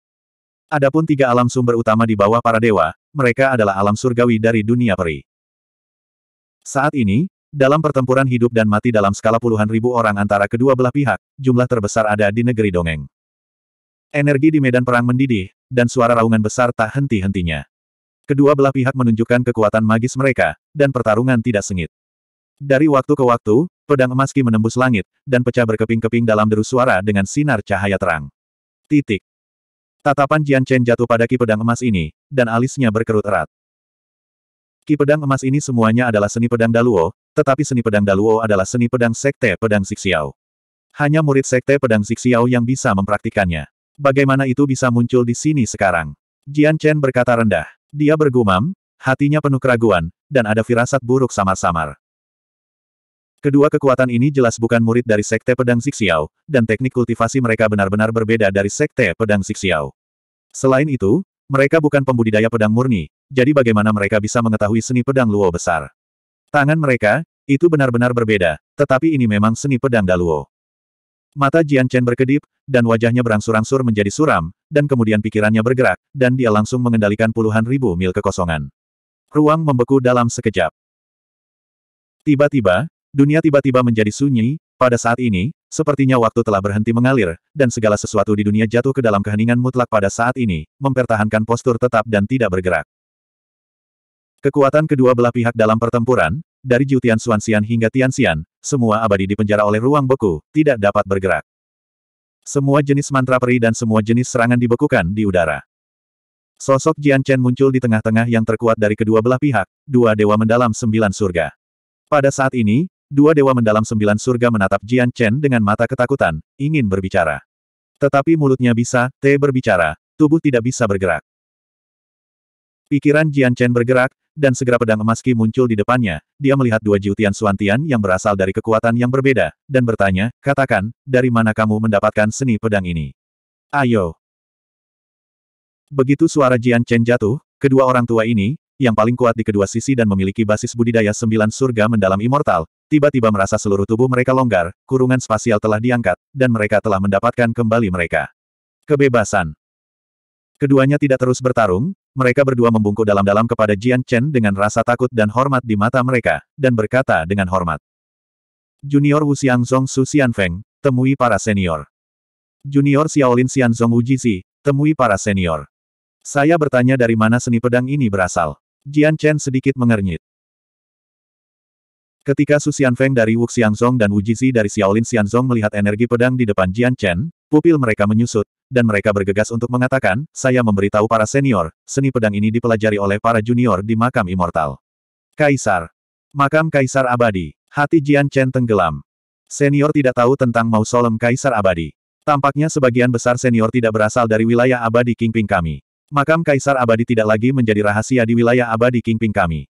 Adapun tiga alam sumber utama di bawah para dewa, mereka adalah alam surgawi dari dunia peri. Saat ini, dalam pertempuran hidup dan mati dalam skala puluhan ribu orang antara kedua belah pihak, jumlah terbesar ada di negeri dongeng. Energi di medan perang mendidih, dan suara raungan besar tak henti-hentinya. Kedua belah pihak menunjukkan kekuatan magis mereka, dan pertarungan tidak sengit. Dari waktu ke waktu, pedang emaski menembus langit, dan pecah berkeping-keping dalam deru suara dengan sinar cahaya terang. Titik. Tatapan Jian Chen jatuh pada ki pedang emas ini, dan alisnya berkerut erat. Ki pedang emas ini semuanya adalah seni pedang Daluo, tetapi seni pedang Daluo adalah seni pedang sekte pedang Siksiao. Hanya murid sekte pedang Siksiao yang bisa mempraktikannya. Bagaimana itu bisa muncul di sini sekarang? Jian Chen berkata rendah. Dia bergumam, hatinya penuh keraguan, dan ada firasat buruk samar-samar. Kedua kekuatan ini jelas bukan murid dari Sekte Pedang Zixiao, dan teknik kultivasi mereka benar-benar berbeda dari Sekte Pedang Zixiao. Selain itu, mereka bukan pembudidaya pedang murni, jadi bagaimana mereka bisa mengetahui seni pedang Luo besar? Tangan mereka, itu benar-benar berbeda, tetapi ini memang seni pedang Daluo. Mata Jian Chen berkedip, dan wajahnya berangsur-angsur menjadi suram, dan kemudian pikirannya bergerak, dan dia langsung mengendalikan puluhan ribu mil kekosongan. Ruang membeku dalam sekejap. Tiba-tiba, Dunia tiba-tiba menjadi sunyi, pada saat ini, sepertinya waktu telah berhenti mengalir, dan segala sesuatu di dunia jatuh ke dalam keheningan mutlak pada saat ini, mempertahankan postur tetap dan tidak bergerak. Kekuatan kedua belah pihak dalam pertempuran, dari Jutian Xian hingga Tianxian, semua abadi dipenjara oleh ruang beku, tidak dapat bergerak. Semua jenis mantra peri dan semua jenis serangan dibekukan di udara. Sosok Jian Chen muncul di tengah-tengah yang terkuat dari kedua belah pihak, dua dewa mendalam sembilan surga. Pada saat ini, Dua dewa mendalam sembilan surga menatap Jian Chen dengan mata ketakutan, ingin berbicara. Tetapi mulutnya bisa, T berbicara, tubuh tidak bisa bergerak. Pikiran Jian Chen bergerak, dan segera pedang emas Ki muncul di depannya, dia melihat dua Jiutian Suantian yang berasal dari kekuatan yang berbeda, dan bertanya, katakan, dari mana kamu mendapatkan seni pedang ini? Ayo! Begitu suara Jian Chen jatuh, kedua orang tua ini, yang paling kuat di kedua sisi dan memiliki basis budidaya sembilan surga mendalam immortal, tiba-tiba merasa seluruh tubuh mereka longgar, kurungan spasial telah diangkat, dan mereka telah mendapatkan kembali mereka. Kebebasan. Keduanya tidak terus bertarung, mereka berdua membungkuk dalam-dalam kepada Jian Chen dengan rasa takut dan hormat di mata mereka, dan berkata dengan hormat. Junior Wu Xiangzong Su Xianfeng, temui para senior. Junior Xiaolin Xianzong Wu Jizi, temui para senior. Saya bertanya dari mana seni pedang ini berasal. Jian Chen sedikit mengernyit. Ketika Su Feng dari Wu Xiangzong dan Wu Jizi dari Xiaolin Xianzong melihat energi pedang di depan Jian Chen, pupil mereka menyusut, dan mereka bergegas untuk mengatakan, saya memberitahu para senior, seni pedang ini dipelajari oleh para junior di makam immortal. Kaisar. Makam Kaisar Abadi. Hati Jian Chen tenggelam. Senior tidak tahu tentang mausolem Kaisar Abadi. Tampaknya sebagian besar senior tidak berasal dari wilayah abadi Kingping kami. Makam Kaisar Abadi tidak lagi menjadi rahasia di wilayah abadi Kingping kami.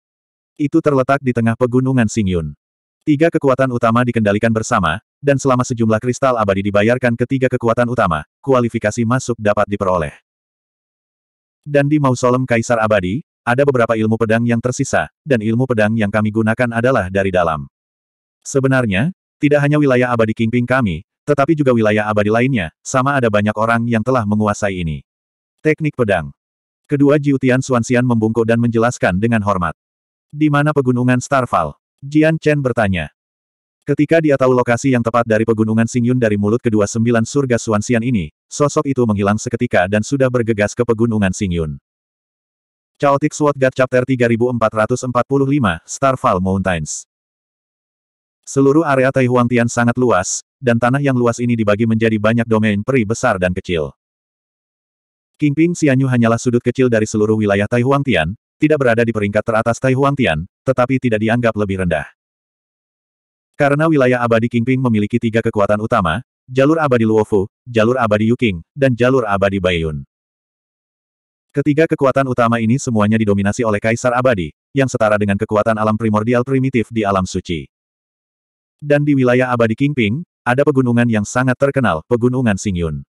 Itu terletak di tengah pegunungan Singyun. Tiga kekuatan utama dikendalikan bersama, dan selama sejumlah kristal abadi dibayarkan ke tiga kekuatan utama, kualifikasi masuk dapat diperoleh. Dan di mausolem Kaisar Abadi, ada beberapa ilmu pedang yang tersisa, dan ilmu pedang yang kami gunakan adalah dari dalam. Sebenarnya, tidak hanya wilayah abadi Kingping kami, tetapi juga wilayah abadi lainnya, sama ada banyak orang yang telah menguasai ini. Teknik pedang. Kedua Jiutian Suansian membungkuk dan menjelaskan dengan hormat. Di mana pegunungan Starfall? Jian Chen bertanya. Ketika dia tahu lokasi yang tepat dari pegunungan Singyun dari mulut kedua sembilan surga Suansian ini, sosok itu menghilang seketika dan sudah bergegas ke pegunungan Singyun. Chaotic Sword God Chapter 3445, Starfall Mountains. Seluruh area Taihuangtian sangat luas, dan tanah yang luas ini dibagi menjadi banyak domain peri besar dan kecil. Kingping Xianyu hanyalah sudut kecil dari seluruh wilayah Tai Tian, tidak berada di peringkat teratas Tai Tian, tetapi tidak dianggap lebih rendah. Karena wilayah abadi Kingping memiliki tiga kekuatan utama, jalur abadi Luofu, jalur abadi Yuking, dan jalur abadi Baiyun. Ketiga kekuatan utama ini semuanya didominasi oleh Kaisar Abadi, yang setara dengan kekuatan alam primordial primitif di alam suci. Dan di wilayah abadi Kingping, ada pegunungan yang sangat terkenal, Pegunungan Singyun.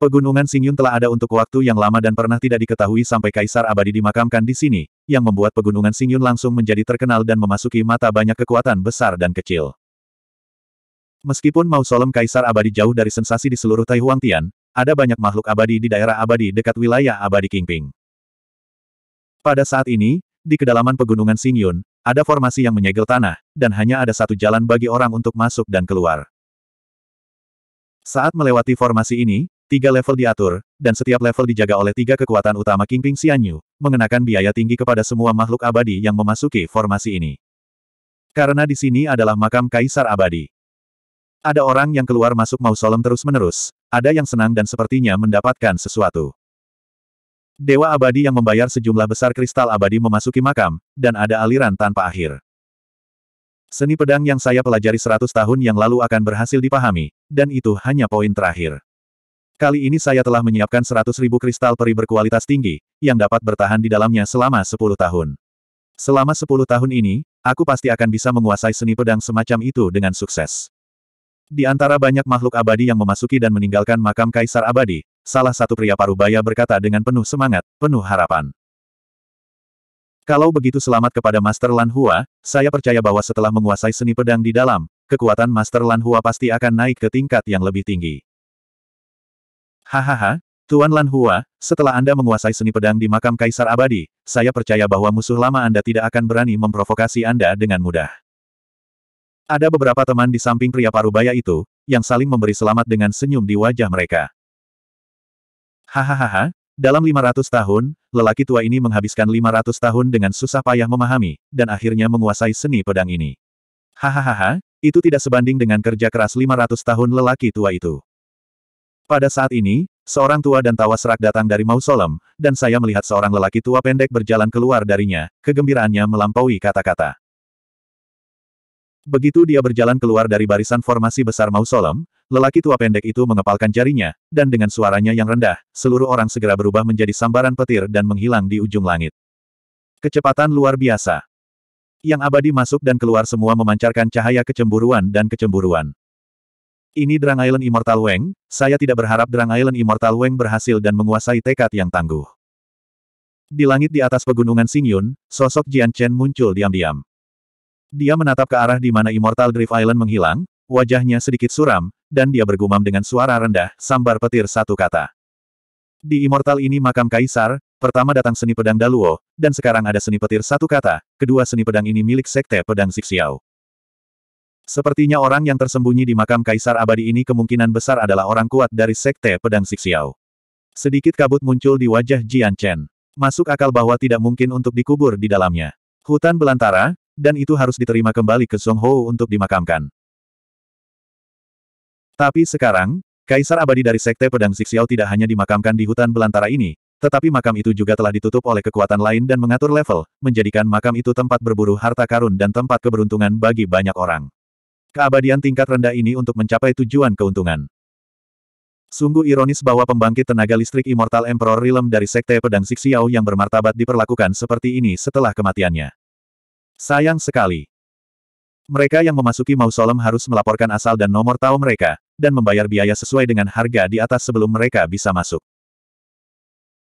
Pegunungan Singyun telah ada untuk waktu yang lama dan pernah tidak diketahui sampai Kaisar Abadi dimakamkan di sini, yang membuat pegunungan Singyun langsung menjadi terkenal dan memasuki mata banyak kekuatan besar dan kecil. Meskipun mausolem Kaisar Abadi jauh dari sensasi di seluruh Tian, ada banyak makhluk abadi di daerah abadi dekat wilayah abadi Kingping. Pada saat ini, di kedalaman pegunungan Singyun, ada formasi yang menyegel tanah, dan hanya ada satu jalan bagi orang untuk masuk dan keluar. Saat melewati formasi ini, tiga level diatur, dan setiap level dijaga oleh tiga kekuatan utama Kingping Xianyu, mengenakan biaya tinggi kepada semua makhluk abadi yang memasuki formasi ini. Karena di sini adalah makam Kaisar Abadi. Ada orang yang keluar masuk mausolem terus-menerus, ada yang senang dan sepertinya mendapatkan sesuatu. Dewa abadi yang membayar sejumlah besar kristal abadi memasuki makam, dan ada aliran tanpa akhir. Seni pedang yang saya pelajari 100 tahun yang lalu akan berhasil dipahami, dan itu hanya poin terakhir. Kali ini saya telah menyiapkan 100.000 kristal peri berkualitas tinggi, yang dapat bertahan di dalamnya selama 10 tahun. Selama 10 tahun ini, aku pasti akan bisa menguasai seni pedang semacam itu dengan sukses. Di antara banyak makhluk abadi yang memasuki dan meninggalkan makam kaisar abadi, salah satu pria parubaya berkata dengan penuh semangat, penuh harapan. Kalau begitu selamat kepada Master Lan Hua, saya percaya bahwa setelah menguasai seni pedang di dalam, kekuatan Master Lan Hua pasti akan naik ke tingkat yang lebih tinggi. Hahaha, Tuan Lan Hua, setelah Anda menguasai seni pedang di makam Kaisar Abadi, saya percaya bahwa musuh lama Anda tidak akan berani memprovokasi Anda dengan mudah. Ada beberapa teman di samping pria parubaya itu, yang saling memberi selamat dengan senyum di wajah mereka. Hahaha, dalam 500 tahun, lelaki tua ini menghabiskan 500 tahun dengan susah payah memahami, dan akhirnya menguasai seni pedang ini. Hahaha, itu tidak sebanding dengan kerja keras 500 tahun lelaki tua itu. Pada saat ini, seorang tua dan tawa serak datang dari mausolem, dan saya melihat seorang lelaki tua pendek berjalan keluar darinya, kegembiraannya melampaui kata-kata. Begitu dia berjalan keluar dari barisan formasi besar mausolem, lelaki tua pendek itu mengepalkan jarinya, dan dengan suaranya yang rendah, seluruh orang segera berubah menjadi sambaran petir dan menghilang di ujung langit. Kecepatan luar biasa. Yang abadi masuk dan keluar semua memancarkan cahaya kecemburuan dan kecemburuan. Ini Drang Island Immortal Weng. saya tidak berharap Drang Island Immortal Weng berhasil dan menguasai tekad yang tangguh. Di langit di atas pegunungan Xingyun, sosok Jian Chen muncul diam-diam. Dia menatap ke arah di mana Immortal Drift Island menghilang, wajahnya sedikit suram, dan dia bergumam dengan suara rendah, sambar petir satu kata. Di Immortal ini makam Kaisar, pertama datang seni pedang Daluo, dan sekarang ada seni petir satu kata, kedua seni pedang ini milik Sekte Pedang Zixiao. Sepertinya orang yang tersembunyi di makam Kaisar Abadi ini kemungkinan besar adalah orang kuat dari Sekte Pedang Sixiao. Sedikit kabut muncul di wajah Jian Chen. Masuk akal bahwa tidak mungkin untuk dikubur di dalamnya. Hutan belantara, dan itu harus diterima kembali ke Song Ho untuk dimakamkan. Tapi sekarang, Kaisar Abadi dari Sekte Pedang Sixiao tidak hanya dimakamkan di hutan belantara ini, tetapi makam itu juga telah ditutup oleh kekuatan lain dan mengatur level, menjadikan makam itu tempat berburu harta karun dan tempat keberuntungan bagi banyak orang. Keabadian tingkat rendah ini untuk mencapai tujuan keuntungan. Sungguh ironis bahwa pembangkit tenaga listrik Immortal Emperor Realm dari Sekte Pedang Siksiao yang bermartabat diperlakukan seperti ini setelah kematiannya. Sayang sekali. Mereka yang memasuki mausolem harus melaporkan asal dan nomor tahu mereka, dan membayar biaya sesuai dengan harga di atas sebelum mereka bisa masuk.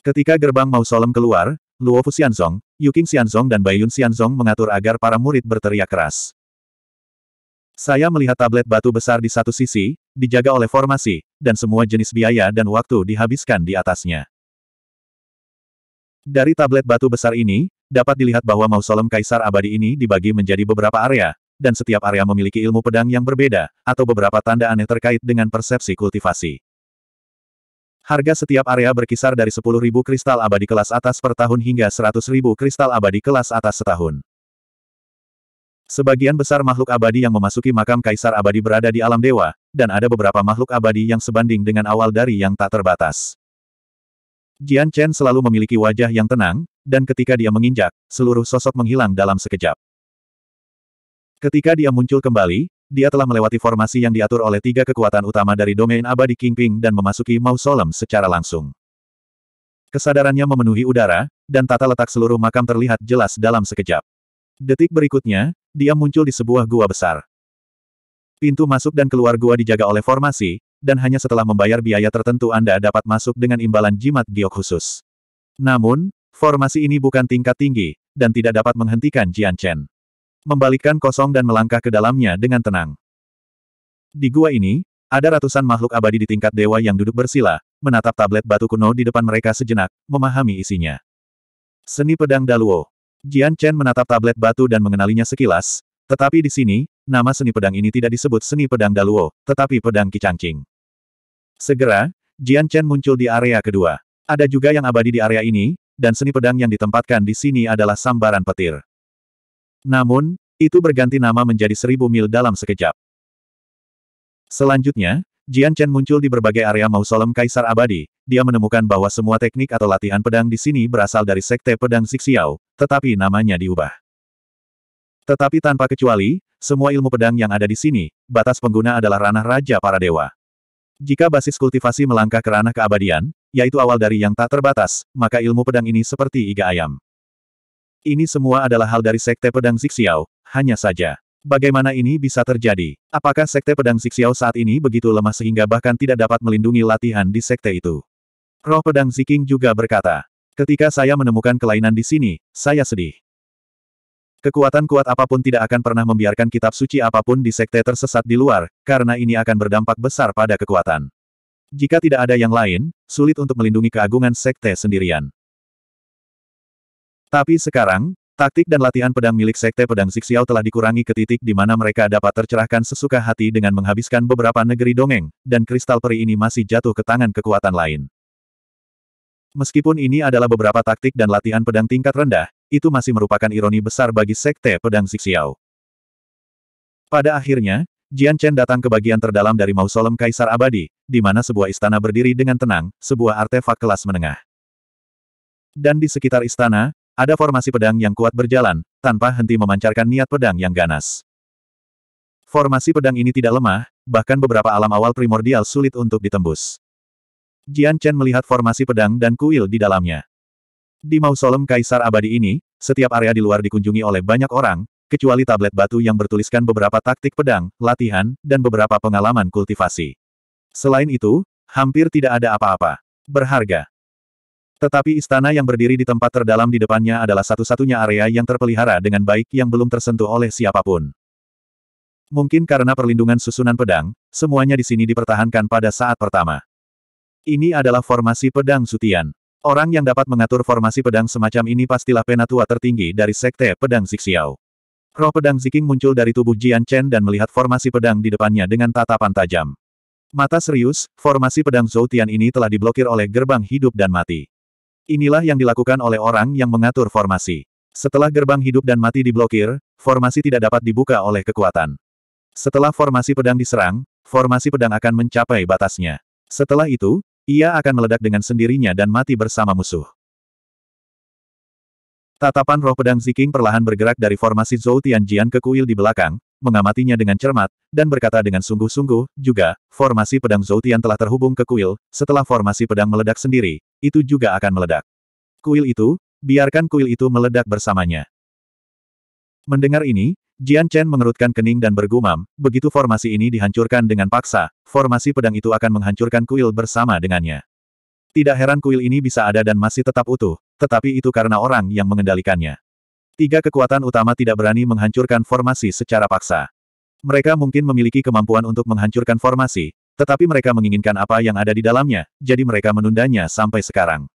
Ketika gerbang mausolem keluar, Luo Fu Xianzong, Yuking Xianzong dan Baiyun Xianzong mengatur agar para murid berteriak keras. Saya melihat tablet batu besar di satu sisi, dijaga oleh formasi, dan semua jenis biaya dan waktu dihabiskan di atasnya. Dari tablet batu besar ini, dapat dilihat bahwa mausolem kaisar abadi ini dibagi menjadi beberapa area, dan setiap area memiliki ilmu pedang yang berbeda, atau beberapa tanda aneh terkait dengan persepsi kultivasi. Harga setiap area berkisar dari 10.000 kristal abadi kelas atas per tahun hingga 100.000 kristal abadi kelas atas setahun. Sebagian besar makhluk abadi yang memasuki makam kaisar abadi berada di alam dewa, dan ada beberapa makhluk abadi yang sebanding dengan awal dari yang tak terbatas. Jian Chen selalu memiliki wajah yang tenang, dan ketika dia menginjak, seluruh sosok menghilang dalam sekejap. Ketika dia muncul kembali, dia telah melewati formasi yang diatur oleh tiga kekuatan utama dari domain abadi Kingping dan memasuki mausolem secara langsung. Kesadarannya memenuhi udara, dan tata letak seluruh makam terlihat jelas dalam sekejap. Detik berikutnya, dia muncul di sebuah gua besar. Pintu masuk dan keluar gua dijaga oleh formasi, dan hanya setelah membayar biaya tertentu Anda dapat masuk dengan imbalan jimat giok khusus. Namun, formasi ini bukan tingkat tinggi, dan tidak dapat menghentikan Jian Chen. Membalikkan kosong dan melangkah ke dalamnya dengan tenang. Di gua ini, ada ratusan makhluk abadi di tingkat dewa yang duduk bersila, menatap tablet batu kuno di depan mereka sejenak, memahami isinya. Seni pedang Daluo. Jian Chen menatap tablet batu dan mengenalinya sekilas, tetapi di sini, nama seni pedang ini tidak disebut seni pedang Daluo, tetapi pedang Kicancing. Segera, Jian Chen muncul di area kedua. Ada juga yang abadi di area ini, dan seni pedang yang ditempatkan di sini adalah sambaran petir. Namun, itu berganti nama menjadi seribu mil dalam sekejap. Selanjutnya, Jian Chen muncul di berbagai area mausolem Kaisar Abadi, dia menemukan bahwa semua teknik atau latihan pedang di sini berasal dari Sekte Pedang Zixiao, tetapi namanya diubah. Tetapi tanpa kecuali, semua ilmu pedang yang ada di sini, batas pengguna adalah ranah Raja para Dewa. Jika basis kultivasi melangkah ke ranah keabadian, yaitu awal dari yang tak terbatas, maka ilmu pedang ini seperti iga ayam. Ini semua adalah hal dari Sekte Pedang Zixiao, hanya saja. Bagaimana ini bisa terjadi? Apakah Sekte Pedang Zixiao saat ini begitu lemah sehingga bahkan tidak dapat melindungi latihan di Sekte itu? Roh Pedang Ziking juga berkata, Ketika saya menemukan kelainan di sini, saya sedih. Kekuatan kuat apapun tidak akan pernah membiarkan kitab suci apapun di sekte tersesat di luar, karena ini akan berdampak besar pada kekuatan. Jika tidak ada yang lain, sulit untuk melindungi keagungan sekte sendirian. Tapi sekarang, taktik dan latihan pedang milik sekte pedang Zixiao telah dikurangi ke titik di mana mereka dapat tercerahkan sesuka hati dengan menghabiskan beberapa negeri dongeng, dan kristal peri ini masih jatuh ke tangan kekuatan lain. Meskipun ini adalah beberapa taktik dan latihan pedang tingkat rendah, itu masih merupakan ironi besar bagi Sekte Pedang Zixiao. Pada akhirnya, Jian Chen datang ke bagian terdalam dari mausolem Kaisar Abadi, di mana sebuah istana berdiri dengan tenang, sebuah artefak kelas menengah. Dan di sekitar istana, ada formasi pedang yang kuat berjalan, tanpa henti memancarkan niat pedang yang ganas. Formasi pedang ini tidak lemah, bahkan beberapa alam awal primordial sulit untuk ditembus. Jian Chen melihat formasi pedang dan kuil di dalamnya. Di mausolem Kaisar Abadi ini, setiap area di luar dikunjungi oleh banyak orang, kecuali tablet batu yang bertuliskan beberapa taktik pedang, latihan, dan beberapa pengalaman kultivasi. Selain itu, hampir tidak ada apa-apa. Berharga. Tetapi istana yang berdiri di tempat terdalam di depannya adalah satu-satunya area yang terpelihara dengan baik yang belum tersentuh oleh siapapun. Mungkin karena perlindungan susunan pedang, semuanya di sini dipertahankan pada saat pertama. Ini adalah formasi pedang sutian. Orang yang dapat mengatur formasi pedang semacam ini pastilah penatua tertinggi dari sekte pedang Zixiao. Roh pedang Ziking muncul dari tubuh Jian Chen dan melihat formasi pedang di depannya dengan tatapan tajam. Mata serius, formasi pedang Tian ini telah diblokir oleh gerbang hidup dan mati. Inilah yang dilakukan oleh orang yang mengatur formasi. Setelah gerbang hidup dan mati diblokir, formasi tidak dapat dibuka oleh kekuatan. Setelah formasi pedang diserang, formasi pedang akan mencapai batasnya. Setelah itu, ia akan meledak dengan sendirinya dan mati bersama musuh. Tatapan roh pedang Ziking perlahan bergerak dari formasi Zhou Tianjian ke kuil di belakang, mengamatinya dengan cermat, dan berkata dengan sungguh-sungguh, juga, formasi pedang Zhou Tian telah terhubung ke kuil, setelah formasi pedang meledak sendiri, itu juga akan meledak. Kuil itu, biarkan kuil itu meledak bersamanya. Mendengar ini, Jian Chen mengerutkan kening dan bergumam, begitu formasi ini dihancurkan dengan paksa, formasi pedang itu akan menghancurkan kuil bersama dengannya. Tidak heran kuil ini bisa ada dan masih tetap utuh, tetapi itu karena orang yang mengendalikannya. Tiga kekuatan utama tidak berani menghancurkan formasi secara paksa. Mereka mungkin memiliki kemampuan untuk menghancurkan formasi, tetapi mereka menginginkan apa yang ada di dalamnya, jadi mereka menundanya sampai sekarang.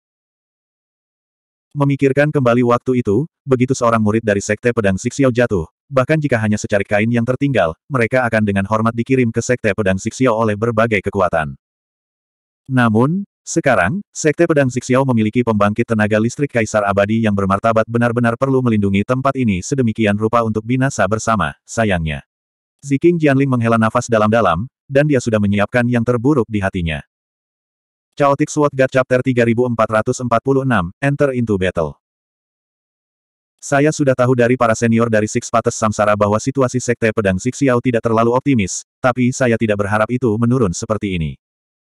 Memikirkan kembali waktu itu, begitu seorang murid dari Sekte Pedang Sixiao jatuh, Bahkan jika hanya secarik kain yang tertinggal, mereka akan dengan hormat dikirim ke Sekte Pedang Sixiao oleh berbagai kekuatan. Namun, sekarang, Sekte Pedang Sixiao memiliki pembangkit tenaga listrik Kaisar Abadi yang bermartabat benar-benar perlu melindungi tempat ini sedemikian rupa untuk binasa bersama, sayangnya. Ziking Jianling menghela nafas dalam-dalam, dan dia sudah menyiapkan yang terburuk di hatinya. Chaotic Sword God Chapter 3446, Enter into Battle saya sudah tahu dari para senior dari Six Pates Samsara bahwa situasi Sekte Pedang Sixiao tidak terlalu optimis, tapi saya tidak berharap itu menurun seperti ini.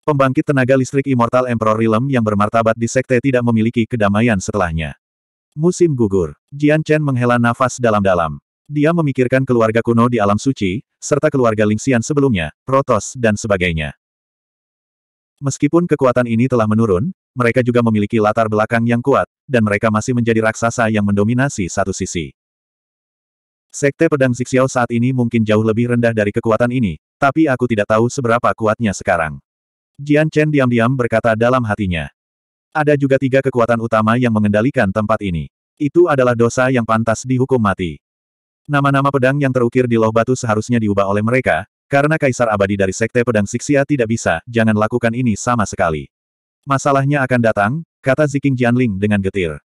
Pembangkit tenaga listrik Immortal Emperor Realm yang bermartabat di Sekte tidak memiliki kedamaian setelahnya. Musim gugur, Jian Chen menghela nafas dalam-dalam. Dia memikirkan keluarga kuno di alam suci, serta keluarga Lingxian sebelumnya, Protos dan sebagainya. Meskipun kekuatan ini telah menurun, mereka juga memiliki latar belakang yang kuat, dan mereka masih menjadi raksasa yang mendominasi satu sisi. Sekte pedang Zixiao saat ini mungkin jauh lebih rendah dari kekuatan ini, tapi aku tidak tahu seberapa kuatnya sekarang. Jian Chen diam-diam berkata dalam hatinya. Ada juga tiga kekuatan utama yang mengendalikan tempat ini. Itu adalah dosa yang pantas dihukum mati. Nama-nama pedang yang terukir di loh batu seharusnya diubah oleh mereka, karena kaisar abadi dari sekte pedang Siksia tidak bisa, jangan lakukan ini sama sekali. Masalahnya akan datang, kata Ziking Jianling dengan getir.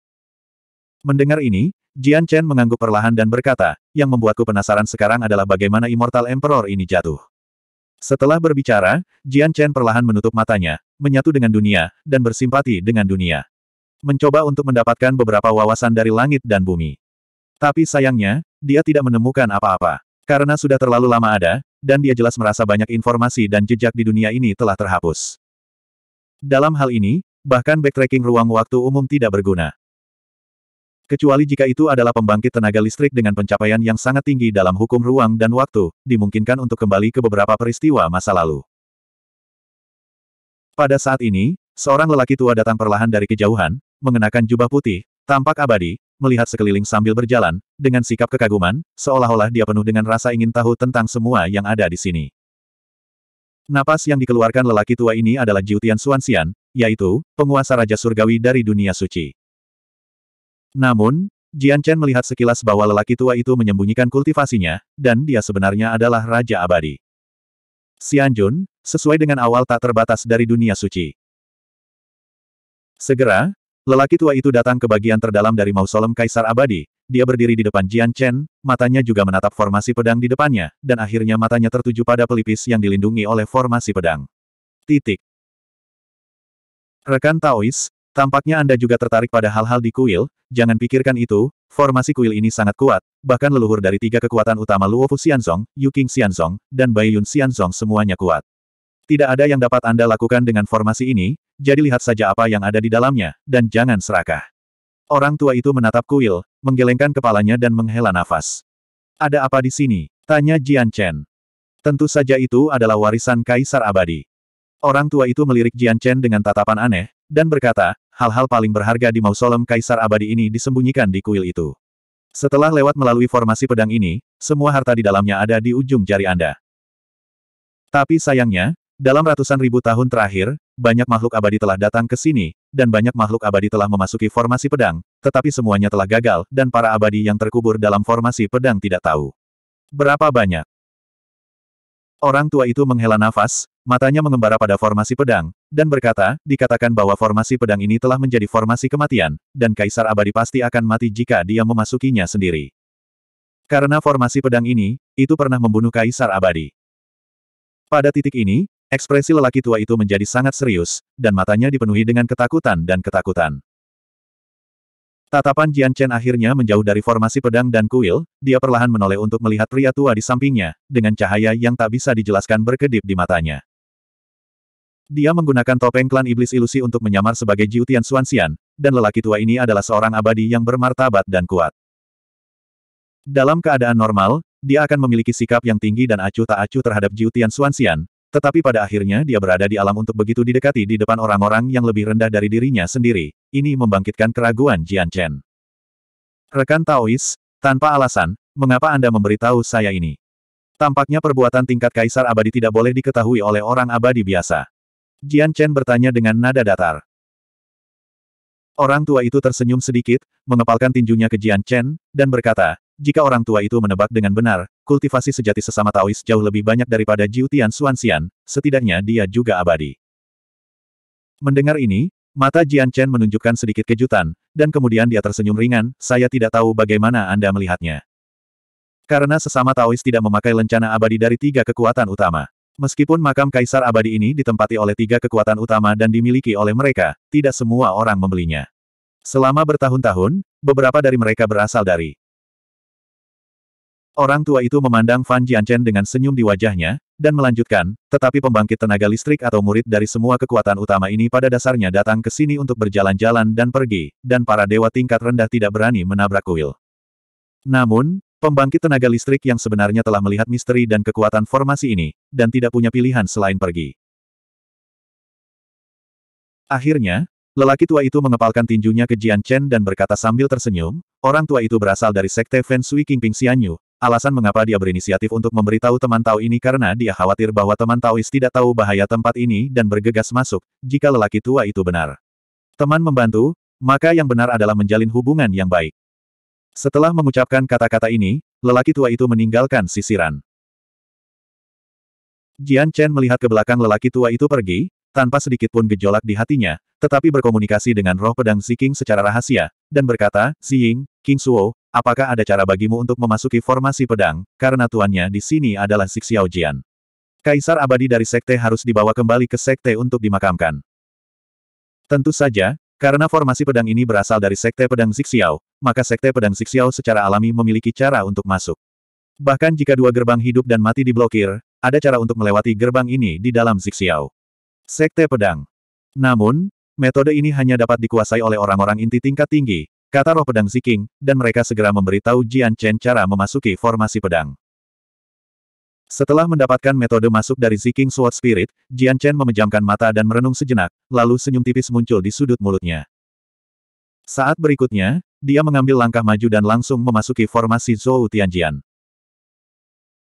Mendengar ini, Jian Chen mengangguk perlahan dan berkata, yang membuatku penasaran sekarang adalah bagaimana Immortal Emperor ini jatuh. Setelah berbicara, Jian Chen perlahan menutup matanya, menyatu dengan dunia, dan bersimpati dengan dunia. Mencoba untuk mendapatkan beberapa wawasan dari langit dan bumi. Tapi sayangnya, dia tidak menemukan apa-apa. Karena sudah terlalu lama ada, dan dia jelas merasa banyak informasi dan jejak di dunia ini telah terhapus. Dalam hal ini, Bahkan backtracking ruang waktu umum tidak berguna. Kecuali jika itu adalah pembangkit tenaga listrik dengan pencapaian yang sangat tinggi dalam hukum ruang dan waktu, dimungkinkan untuk kembali ke beberapa peristiwa masa lalu. Pada saat ini, seorang lelaki tua datang perlahan dari kejauhan, mengenakan jubah putih, tampak abadi, melihat sekeliling sambil berjalan, dengan sikap kekaguman, seolah-olah dia penuh dengan rasa ingin tahu tentang semua yang ada di sini. Napas yang dikeluarkan lelaki tua ini adalah Jiutian Suansian, yaitu, penguasa Raja Surgawi dari dunia suci. Namun, Jian Chen melihat sekilas bahwa lelaki tua itu menyembunyikan kultivasinya, dan dia sebenarnya adalah Raja Abadi. Xianjun, sesuai dengan awal tak terbatas dari dunia suci. Segera, lelaki tua itu datang ke bagian terdalam dari mausolem Kaisar Abadi, dia berdiri di depan Jian Chen, matanya juga menatap formasi pedang di depannya, dan akhirnya matanya tertuju pada pelipis yang dilindungi oleh formasi pedang. Titik. Rekan Taois, tampaknya Anda juga tertarik pada hal-hal di kuil, jangan pikirkan itu, formasi kuil ini sangat kuat, bahkan leluhur dari tiga kekuatan utama Luofu Xianzong, Yuqing Xianzong, dan Bai Yun Xianzong semuanya kuat. Tidak ada yang dapat Anda lakukan dengan formasi ini, jadi lihat saja apa yang ada di dalamnya, dan jangan serakah. Orang tua itu menatap kuil, menggelengkan kepalanya dan menghela nafas. Ada apa di sini? Tanya Jian Chen. Tentu saja itu adalah warisan Kaisar Abadi. Orang tua itu melirik Jian Chen dengan tatapan aneh, dan berkata, hal-hal paling berharga di mausolem kaisar abadi ini disembunyikan di kuil itu. Setelah lewat melalui formasi pedang ini, semua harta di dalamnya ada di ujung jari Anda. Tapi sayangnya, dalam ratusan ribu tahun terakhir, banyak makhluk abadi telah datang ke sini, dan banyak makhluk abadi telah memasuki formasi pedang, tetapi semuanya telah gagal, dan para abadi yang terkubur dalam formasi pedang tidak tahu. Berapa banyak? Orang tua itu menghela nafas, Matanya mengembara pada formasi pedang, dan berkata, dikatakan bahwa formasi pedang ini telah menjadi formasi kematian, dan Kaisar Abadi pasti akan mati jika dia memasukinya sendiri. Karena formasi pedang ini, itu pernah membunuh Kaisar Abadi. Pada titik ini, ekspresi lelaki tua itu menjadi sangat serius, dan matanya dipenuhi dengan ketakutan dan ketakutan. Tatapan Jian Chen akhirnya menjauh dari formasi pedang dan kuil, dia perlahan menoleh untuk melihat pria tua di sampingnya, dengan cahaya yang tak bisa dijelaskan berkedip di matanya. Dia menggunakan topeng klan iblis ilusi untuk menyamar sebagai Jiu Tian Xuanxian, dan lelaki tua ini adalah seorang abadi yang bermartabat dan kuat. Dalam keadaan normal, dia akan memiliki sikap yang tinggi dan acuh tak acuh terhadap Jiu Tian Xuanxian, tetapi pada akhirnya dia berada di alam untuk begitu didekati di depan orang-orang yang lebih rendah dari dirinya sendiri. Ini membangkitkan keraguan Jian Chen. Rekan Taois, tanpa alasan, mengapa Anda memberitahu saya ini? Tampaknya perbuatan tingkat kaisar abadi tidak boleh diketahui oleh orang abadi biasa. Jian Chen bertanya dengan nada datar. Orang tua itu tersenyum sedikit, mengepalkan tinjunya ke Jian Chen, dan berkata, jika orang tua itu menebak dengan benar, kultivasi sejati sesama Taois jauh lebih banyak daripada Jiu Tian Xian, setidaknya dia juga abadi. Mendengar ini, mata Jian Chen menunjukkan sedikit kejutan, dan kemudian dia tersenyum ringan, saya tidak tahu bagaimana Anda melihatnya. Karena sesama Taois tidak memakai lencana abadi dari tiga kekuatan utama. Meskipun makam kaisar abadi ini ditempati oleh tiga kekuatan utama dan dimiliki oleh mereka, tidak semua orang membelinya. Selama bertahun-tahun, beberapa dari mereka berasal dari Orang tua itu memandang Fan Jianchen dengan senyum di wajahnya, dan melanjutkan, tetapi pembangkit tenaga listrik atau murid dari semua kekuatan utama ini pada dasarnya datang ke sini untuk berjalan-jalan dan pergi, dan para dewa tingkat rendah tidak berani menabrak kuil. Namun, Pembangkit tenaga listrik yang sebenarnya telah melihat misteri dan kekuatan formasi ini, dan tidak punya pilihan selain pergi. Akhirnya, lelaki tua itu mengepalkan tinjunya ke Jian Chen dan berkata sambil tersenyum, orang tua itu berasal dari sekte Feng Shui Qingping Xianyu, alasan mengapa dia berinisiatif untuk memberitahu teman Tao ini karena dia khawatir bahwa teman Taois tidak tahu bahaya tempat ini dan bergegas masuk, jika lelaki tua itu benar. Teman membantu, maka yang benar adalah menjalin hubungan yang baik. Setelah mengucapkan kata-kata ini, lelaki tua itu meninggalkan sisiran. Jian Chen melihat ke belakang lelaki tua itu pergi, tanpa sedikitpun gejolak di hatinya, tetapi berkomunikasi dengan roh pedang Ziking secara rahasia, dan berkata, Ziying, King Suo, apakah ada cara bagimu untuk memasuki formasi pedang, karena tuannya di sini adalah Xiao Jian. Kaisar abadi dari sekte harus dibawa kembali ke sekte untuk dimakamkan. Tentu saja, karena formasi pedang ini berasal dari Sekte Pedang Zixiao, maka Sekte Pedang Zixiao secara alami memiliki cara untuk masuk. Bahkan jika dua gerbang hidup dan mati diblokir, ada cara untuk melewati gerbang ini di dalam Zixiao. Sekte Pedang. Namun, metode ini hanya dapat dikuasai oleh orang-orang inti tingkat tinggi, kata roh pedang Ziking, dan mereka segera memberitahu Jian Chen cara memasuki formasi pedang. Setelah mendapatkan metode masuk dari Ziking Sword Spirit, Jian Chen memejamkan mata dan merenung sejenak, lalu senyum tipis muncul di sudut mulutnya. Saat berikutnya, dia mengambil langkah maju dan langsung memasuki formasi Zhou Tianjian.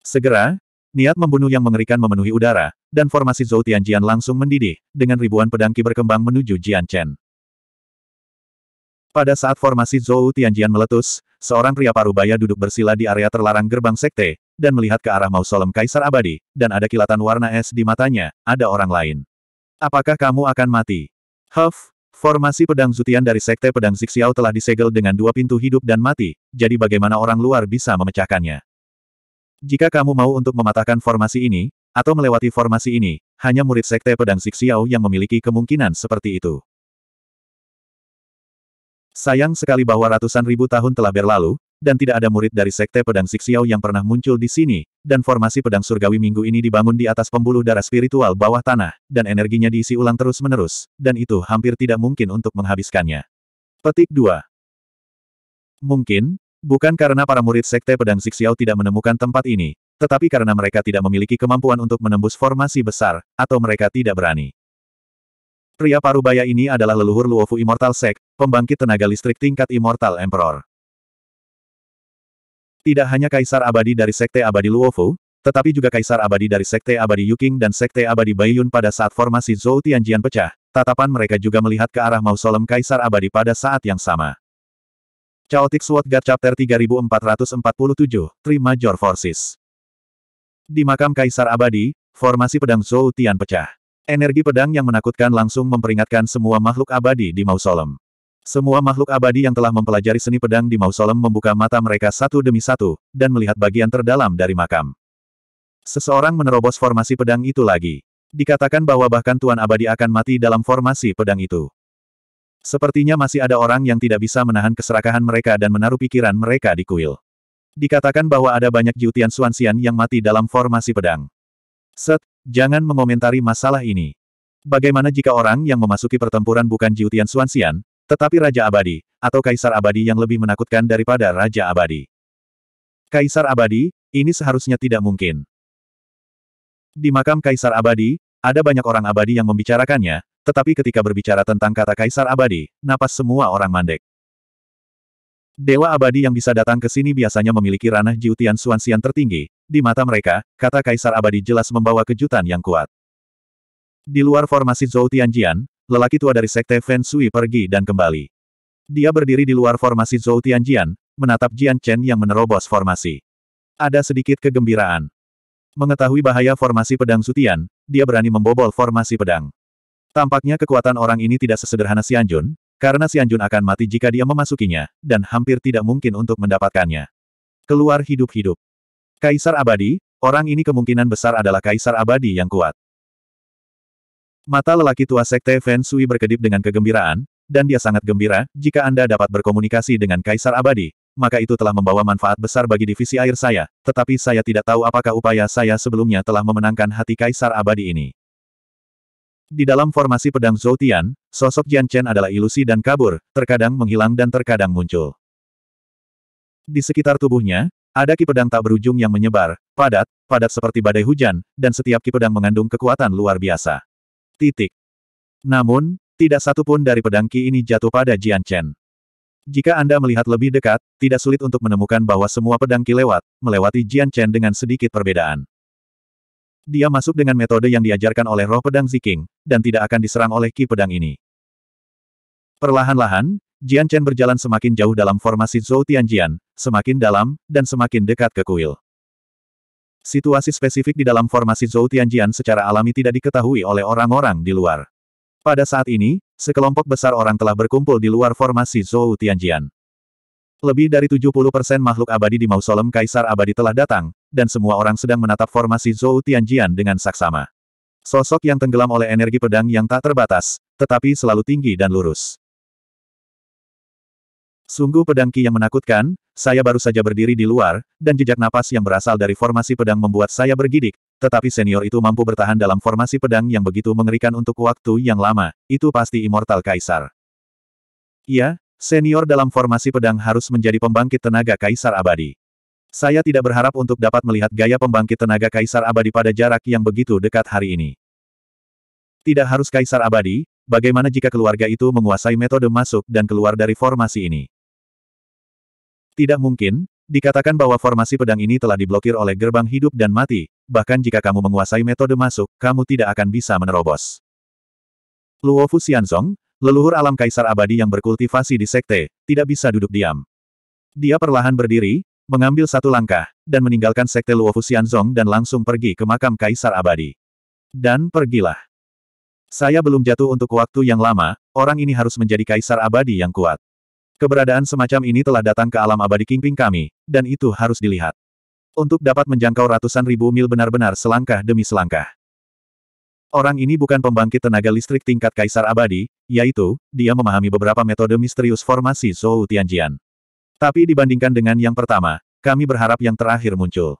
Segera, niat membunuh yang mengerikan memenuhi udara, dan formasi Zhou Tianjian langsung mendidih, dengan ribuan pedang berkembang menuju Jian Chen. Pada saat formasi Zhou Tianjian meletus, seorang pria parubaya duduk bersila di area terlarang gerbang sekte, dan melihat ke arah mausolem Kaisar Abadi, dan ada kilatan warna es di matanya, ada orang lain. Apakah kamu akan mati? Huff, formasi pedang zutian dari Sekte Pedang Zixiao telah disegel dengan dua pintu hidup dan mati, jadi bagaimana orang luar bisa memecahkannya? Jika kamu mau untuk mematahkan formasi ini, atau melewati formasi ini, hanya murid Sekte Pedang Zixiao yang memiliki kemungkinan seperti itu. Sayang sekali bahwa ratusan ribu tahun telah berlalu, dan tidak ada murid dari Sekte Pedang Sixiao yang pernah muncul di sini, dan formasi pedang surgawi minggu ini dibangun di atas pembuluh darah spiritual bawah tanah, dan energinya diisi ulang terus-menerus, dan itu hampir tidak mungkin untuk menghabiskannya. Petik 2 Mungkin, bukan karena para murid Sekte Pedang Sixiao tidak menemukan tempat ini, tetapi karena mereka tidak memiliki kemampuan untuk menembus formasi besar, atau mereka tidak berani. Pria parubaya ini adalah leluhur Luofu Immortal Sect, pembangkit tenaga listrik tingkat Immortal Emperor. Tidak hanya Kaisar Abadi dari Sekte Abadi Luofu, tetapi juga Kaisar Abadi dari Sekte Abadi Yuking dan Sekte Abadi Baiyun pada saat formasi Zhou Tianjian pecah, tatapan mereka juga melihat ke arah mausolem Kaisar Abadi pada saat yang sama. Chaotic Sword God Chapter 3447, Three Major Forces Di makam Kaisar Abadi, formasi pedang Zhou Tian pecah. Energi pedang yang menakutkan langsung memperingatkan semua makhluk abadi di mausolem. Semua makhluk abadi yang telah mempelajari seni pedang di mausolem membuka mata mereka satu demi satu, dan melihat bagian terdalam dari makam. Seseorang menerobos formasi pedang itu lagi. Dikatakan bahwa bahkan Tuan Abadi akan mati dalam formasi pedang itu. Sepertinya masih ada orang yang tidak bisa menahan keserakahan mereka dan menaruh pikiran mereka di kuil. Dikatakan bahwa ada banyak Jiutian Suansian yang mati dalam formasi pedang. Set, jangan mengomentari masalah ini. Bagaimana jika orang yang memasuki pertempuran bukan Jiutian Suansian, tetapi Raja Abadi, atau Kaisar Abadi yang lebih menakutkan daripada Raja Abadi. Kaisar Abadi, ini seharusnya tidak mungkin. Di makam Kaisar Abadi, ada banyak orang abadi yang membicarakannya, tetapi ketika berbicara tentang kata Kaisar Abadi, napas semua orang mandek. Dewa abadi yang bisa datang ke sini biasanya memiliki ranah jiutian suansian tertinggi. Di mata mereka, kata Kaisar abadi jelas membawa kejutan yang kuat. Di luar formasi Zhou Tianjian, lelaki tua dari sekte Fen Sui pergi dan kembali. Dia berdiri di luar formasi Zhou Tianjian, menatap Jian Chen yang menerobos formasi. Ada sedikit kegembiraan. Mengetahui bahaya formasi pedang Sutian, dia berani membobol formasi pedang. Tampaknya kekuatan orang ini tidak sesederhana Xianjun, karena Xianjun akan mati jika dia memasukinya, dan hampir tidak mungkin untuk mendapatkannya. Keluar hidup-hidup. Kaisar abadi, orang ini kemungkinan besar adalah kaisar abadi yang kuat. Mata lelaki tua sekte Fan Sui berkedip dengan kegembiraan, dan dia sangat gembira, jika Anda dapat berkomunikasi dengan Kaisar Abadi, maka itu telah membawa manfaat besar bagi divisi air saya, tetapi saya tidak tahu apakah upaya saya sebelumnya telah memenangkan hati Kaisar Abadi ini. Di dalam formasi pedang Zhou Tian, sosok Jian Chen adalah ilusi dan kabur, terkadang menghilang dan terkadang muncul. Di sekitar tubuhnya, ada ki pedang tak berujung yang menyebar, padat, padat seperti badai hujan, dan setiap ki pedang mengandung kekuatan luar biasa. Titik. Namun, tidak satu pun dari pedang Qi ini jatuh pada Jian Chen. Jika Anda melihat lebih dekat, tidak sulit untuk menemukan bahwa semua pedang Qi lewat, melewati Jian Chen dengan sedikit perbedaan. Dia masuk dengan metode yang diajarkan oleh roh pedang Ziking, dan tidak akan diserang oleh Ki pedang ini. Perlahan-lahan, Jian Chen berjalan semakin jauh dalam formasi Zhou Tianjian, semakin dalam, dan semakin dekat ke kuil. Situasi spesifik di dalam formasi Zhou Tianjian secara alami tidak diketahui oleh orang-orang di luar. Pada saat ini, sekelompok besar orang telah berkumpul di luar formasi Zhou Tianjian. Lebih dari 70% makhluk abadi di mausolem Kaisar Abadi telah datang, dan semua orang sedang menatap formasi Zhou Tianjian dengan saksama. Sosok yang tenggelam oleh energi pedang yang tak terbatas, tetapi selalu tinggi dan lurus. Sungguh pedang Ki yang menakutkan, saya baru saja berdiri di luar, dan jejak napas yang berasal dari formasi pedang membuat saya bergidik, tetapi senior itu mampu bertahan dalam formasi pedang yang begitu mengerikan untuk waktu yang lama, itu pasti Immortal Kaisar. Iya, senior dalam formasi pedang harus menjadi pembangkit tenaga Kaisar abadi. Saya tidak berharap untuk dapat melihat gaya pembangkit tenaga Kaisar abadi pada jarak yang begitu dekat hari ini. Tidak harus Kaisar abadi, bagaimana jika keluarga itu menguasai metode masuk dan keluar dari formasi ini? Tidak mungkin, dikatakan bahwa formasi pedang ini telah diblokir oleh gerbang hidup dan mati, bahkan jika kamu menguasai metode masuk, kamu tidak akan bisa menerobos. Luofu Xianzong, leluhur alam kaisar abadi yang berkultivasi di sekte, tidak bisa duduk diam. Dia perlahan berdiri, mengambil satu langkah, dan meninggalkan sekte Luofu Xianzong dan langsung pergi ke makam kaisar abadi. Dan pergilah. Saya belum jatuh untuk waktu yang lama, orang ini harus menjadi kaisar abadi yang kuat. Keberadaan semacam ini telah datang ke alam abadi Kingping kami, dan itu harus dilihat. Untuk dapat menjangkau ratusan ribu mil benar-benar selangkah demi selangkah. Orang ini bukan pembangkit tenaga listrik tingkat kaisar abadi, yaitu, dia memahami beberapa metode misterius formasi Zhou Tianjian. Tapi dibandingkan dengan yang pertama, kami berharap yang terakhir muncul.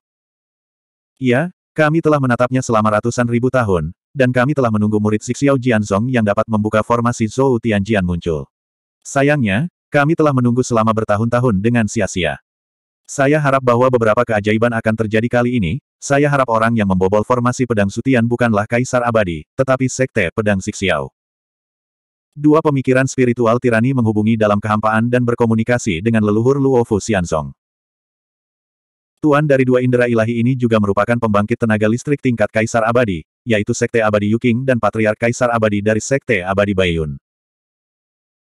Iya, kami telah menatapnya selama ratusan ribu tahun, dan kami telah menunggu murid Xixiao Jianzong yang dapat membuka formasi Zhou Tianjian muncul. Sayangnya, kami telah menunggu selama bertahun-tahun dengan sia-sia. Saya harap bahwa beberapa keajaiban akan terjadi kali ini, saya harap orang yang membobol formasi pedang sutian bukanlah kaisar abadi, tetapi sekte pedang Sixiao. Dua pemikiran spiritual tirani menghubungi dalam kehampaan dan berkomunikasi dengan leluhur Luofu Xianzong. Tuan dari dua indera ilahi ini juga merupakan pembangkit tenaga listrik tingkat Kaisar Abadi, yaitu Sekte Abadi Yuking dan Patriark Kaisar Abadi dari Sekte Abadi Baiyun.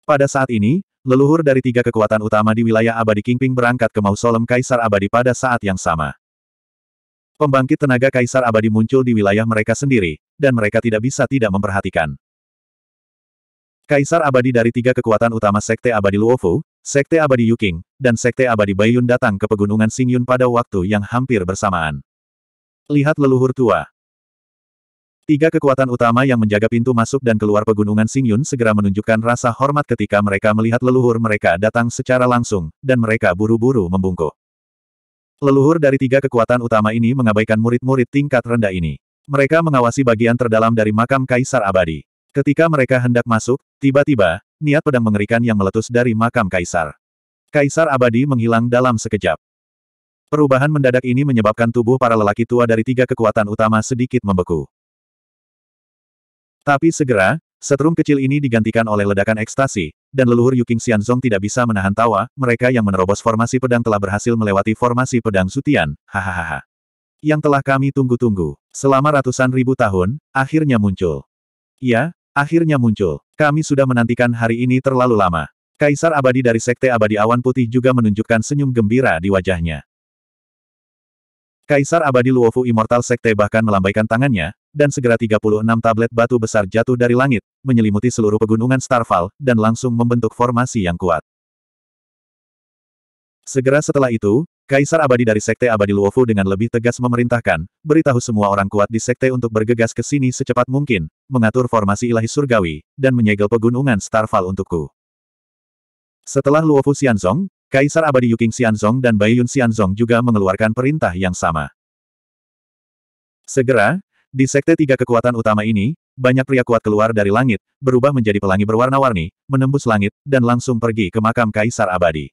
Pada saat ini, Leluhur dari tiga kekuatan utama di wilayah abadi Kingping berangkat ke mausolem Kaisar Abadi pada saat yang sama. Pembangkit tenaga Kaisar Abadi muncul di wilayah mereka sendiri, dan mereka tidak bisa tidak memperhatikan. Kaisar Abadi dari tiga kekuatan utama Sekte Abadi Luofu, Sekte Abadi Yuking, dan Sekte Abadi Baiyun datang ke Pegunungan Singyun pada waktu yang hampir bersamaan. Lihat leluhur tua, Tiga kekuatan utama yang menjaga pintu masuk dan keluar pegunungan Singyun segera menunjukkan rasa hormat ketika mereka melihat leluhur mereka datang secara langsung, dan mereka buru-buru membungkuk. Leluhur dari tiga kekuatan utama ini mengabaikan murid-murid tingkat rendah ini. Mereka mengawasi bagian terdalam dari makam Kaisar Abadi. Ketika mereka hendak masuk, tiba-tiba, niat pedang mengerikan yang meletus dari makam Kaisar. Kaisar Abadi menghilang dalam sekejap. Perubahan mendadak ini menyebabkan tubuh para lelaki tua dari tiga kekuatan utama sedikit membeku. Tapi segera, setrum kecil ini digantikan oleh ledakan ekstasi, dan leluhur Yuking Xianzong tidak bisa menahan tawa, mereka yang menerobos formasi pedang telah berhasil melewati formasi pedang Sutian, hahaha. Yang telah kami tunggu-tunggu, selama ratusan ribu tahun, akhirnya muncul. Ya, akhirnya muncul. Kami sudah menantikan hari ini terlalu lama. Kaisar abadi dari Sekte Abadi Awan Putih juga menunjukkan senyum gembira di wajahnya. Kaisar abadi Luofu Immortal Sekte bahkan melambaikan tangannya, dan segera 36 tablet batu besar jatuh dari langit, menyelimuti seluruh pegunungan Starfall, dan langsung membentuk formasi yang kuat. Segera setelah itu, Kaisar abadi dari Sekte abadi Luofu dengan lebih tegas memerintahkan, beritahu semua orang kuat di Sekte untuk bergegas ke sini secepat mungkin, mengatur formasi ilahi surgawi, dan menyegel pegunungan Starfall untukku. Setelah Luofu Xianzong, Kaisar Abadi Yuking Xianzong dan Bai Yun Xianzong juga mengeluarkan perintah yang sama. Segera, di sekte tiga kekuatan utama ini, banyak pria kuat keluar dari langit, berubah menjadi pelangi berwarna-warni, menembus langit, dan langsung pergi ke makam Kaisar Abadi.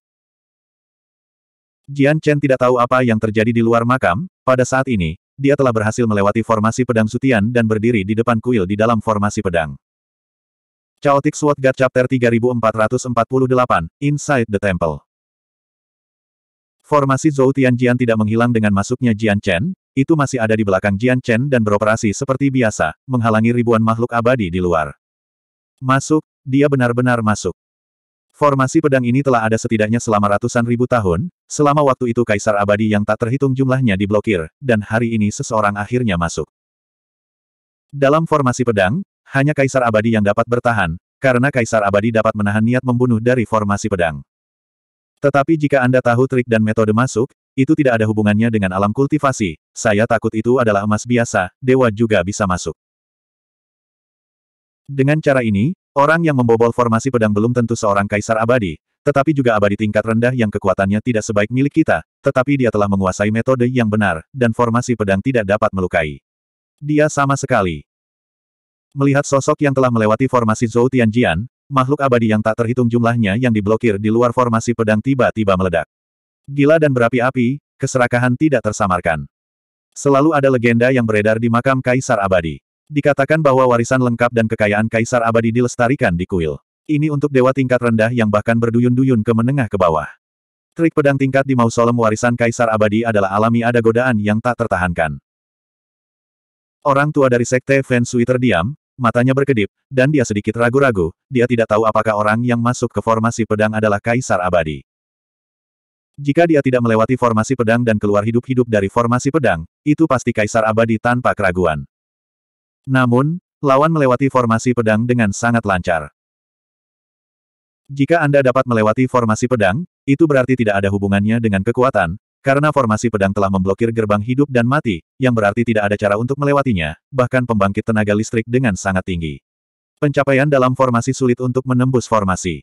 Jian Chen tidak tahu apa yang terjadi di luar makam, pada saat ini, dia telah berhasil melewati formasi pedang sutian dan berdiri di depan kuil di dalam formasi pedang. Chaotic Sword God Chapter 3448, Inside the Temple Formasi Zhou Tianjian tidak menghilang dengan masuknya Jian Chen, itu masih ada di belakang Jian Chen dan beroperasi seperti biasa, menghalangi ribuan makhluk abadi di luar. Masuk, dia benar-benar masuk. Formasi pedang ini telah ada setidaknya selama ratusan ribu tahun, selama waktu itu kaisar abadi yang tak terhitung jumlahnya diblokir, dan hari ini seseorang akhirnya masuk. Dalam formasi pedang, hanya kaisar abadi yang dapat bertahan, karena kaisar abadi dapat menahan niat membunuh dari formasi pedang. Tetapi jika Anda tahu trik dan metode masuk, itu tidak ada hubungannya dengan alam kultivasi. Saya takut itu adalah emas biasa, dewa juga bisa masuk. Dengan cara ini, orang yang membobol formasi pedang belum tentu seorang kaisar abadi, tetapi juga abadi tingkat rendah yang kekuatannya tidak sebaik milik kita, tetapi dia telah menguasai metode yang benar, dan formasi pedang tidak dapat melukai. Dia sama sekali. Melihat sosok yang telah melewati formasi Zhou Tianjian, makhluk abadi yang tak terhitung jumlahnya yang diblokir di luar formasi pedang tiba-tiba meledak. Gila dan berapi-api, keserakahan tidak tersamarkan. Selalu ada legenda yang beredar di makam Kaisar Abadi. Dikatakan bahwa warisan lengkap dan kekayaan Kaisar Abadi dilestarikan di kuil. Ini untuk dewa tingkat rendah yang bahkan berduyun-duyun ke menengah ke bawah. Trik pedang tingkat di mausolem warisan Kaisar Abadi adalah alami ada godaan yang tak tertahankan. Orang tua dari sekte Feng terdiam, Matanya berkedip, dan dia sedikit ragu-ragu, dia tidak tahu apakah orang yang masuk ke formasi pedang adalah Kaisar Abadi. Jika dia tidak melewati formasi pedang dan keluar hidup-hidup dari formasi pedang, itu pasti Kaisar Abadi tanpa keraguan. Namun, lawan melewati formasi pedang dengan sangat lancar. Jika Anda dapat melewati formasi pedang, itu berarti tidak ada hubungannya dengan kekuatan, karena formasi pedang telah memblokir gerbang hidup dan mati, yang berarti tidak ada cara untuk melewatinya, bahkan pembangkit tenaga listrik dengan sangat tinggi. Pencapaian dalam formasi sulit untuk menembus formasi.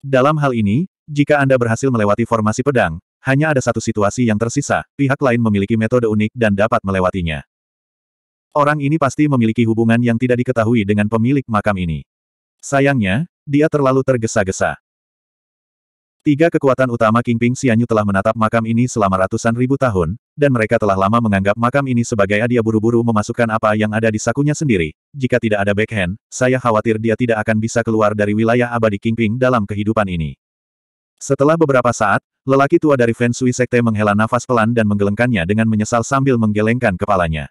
Dalam hal ini, jika Anda berhasil melewati formasi pedang, hanya ada satu situasi yang tersisa, pihak lain memiliki metode unik dan dapat melewatinya. Orang ini pasti memiliki hubungan yang tidak diketahui dengan pemilik makam ini. Sayangnya, dia terlalu tergesa-gesa. Tiga kekuatan utama Kingping Xianyu telah menatap makam ini selama ratusan ribu tahun, dan mereka telah lama menganggap makam ini sebagai adia buru-buru memasukkan apa yang ada di sakunya sendiri. Jika tidak ada backhand, saya khawatir dia tidak akan bisa keluar dari wilayah abadi Kingping dalam kehidupan ini. Setelah beberapa saat, lelaki tua dari Feng Shui Sekte menghela nafas pelan dan menggelengkannya dengan menyesal sambil menggelengkan kepalanya.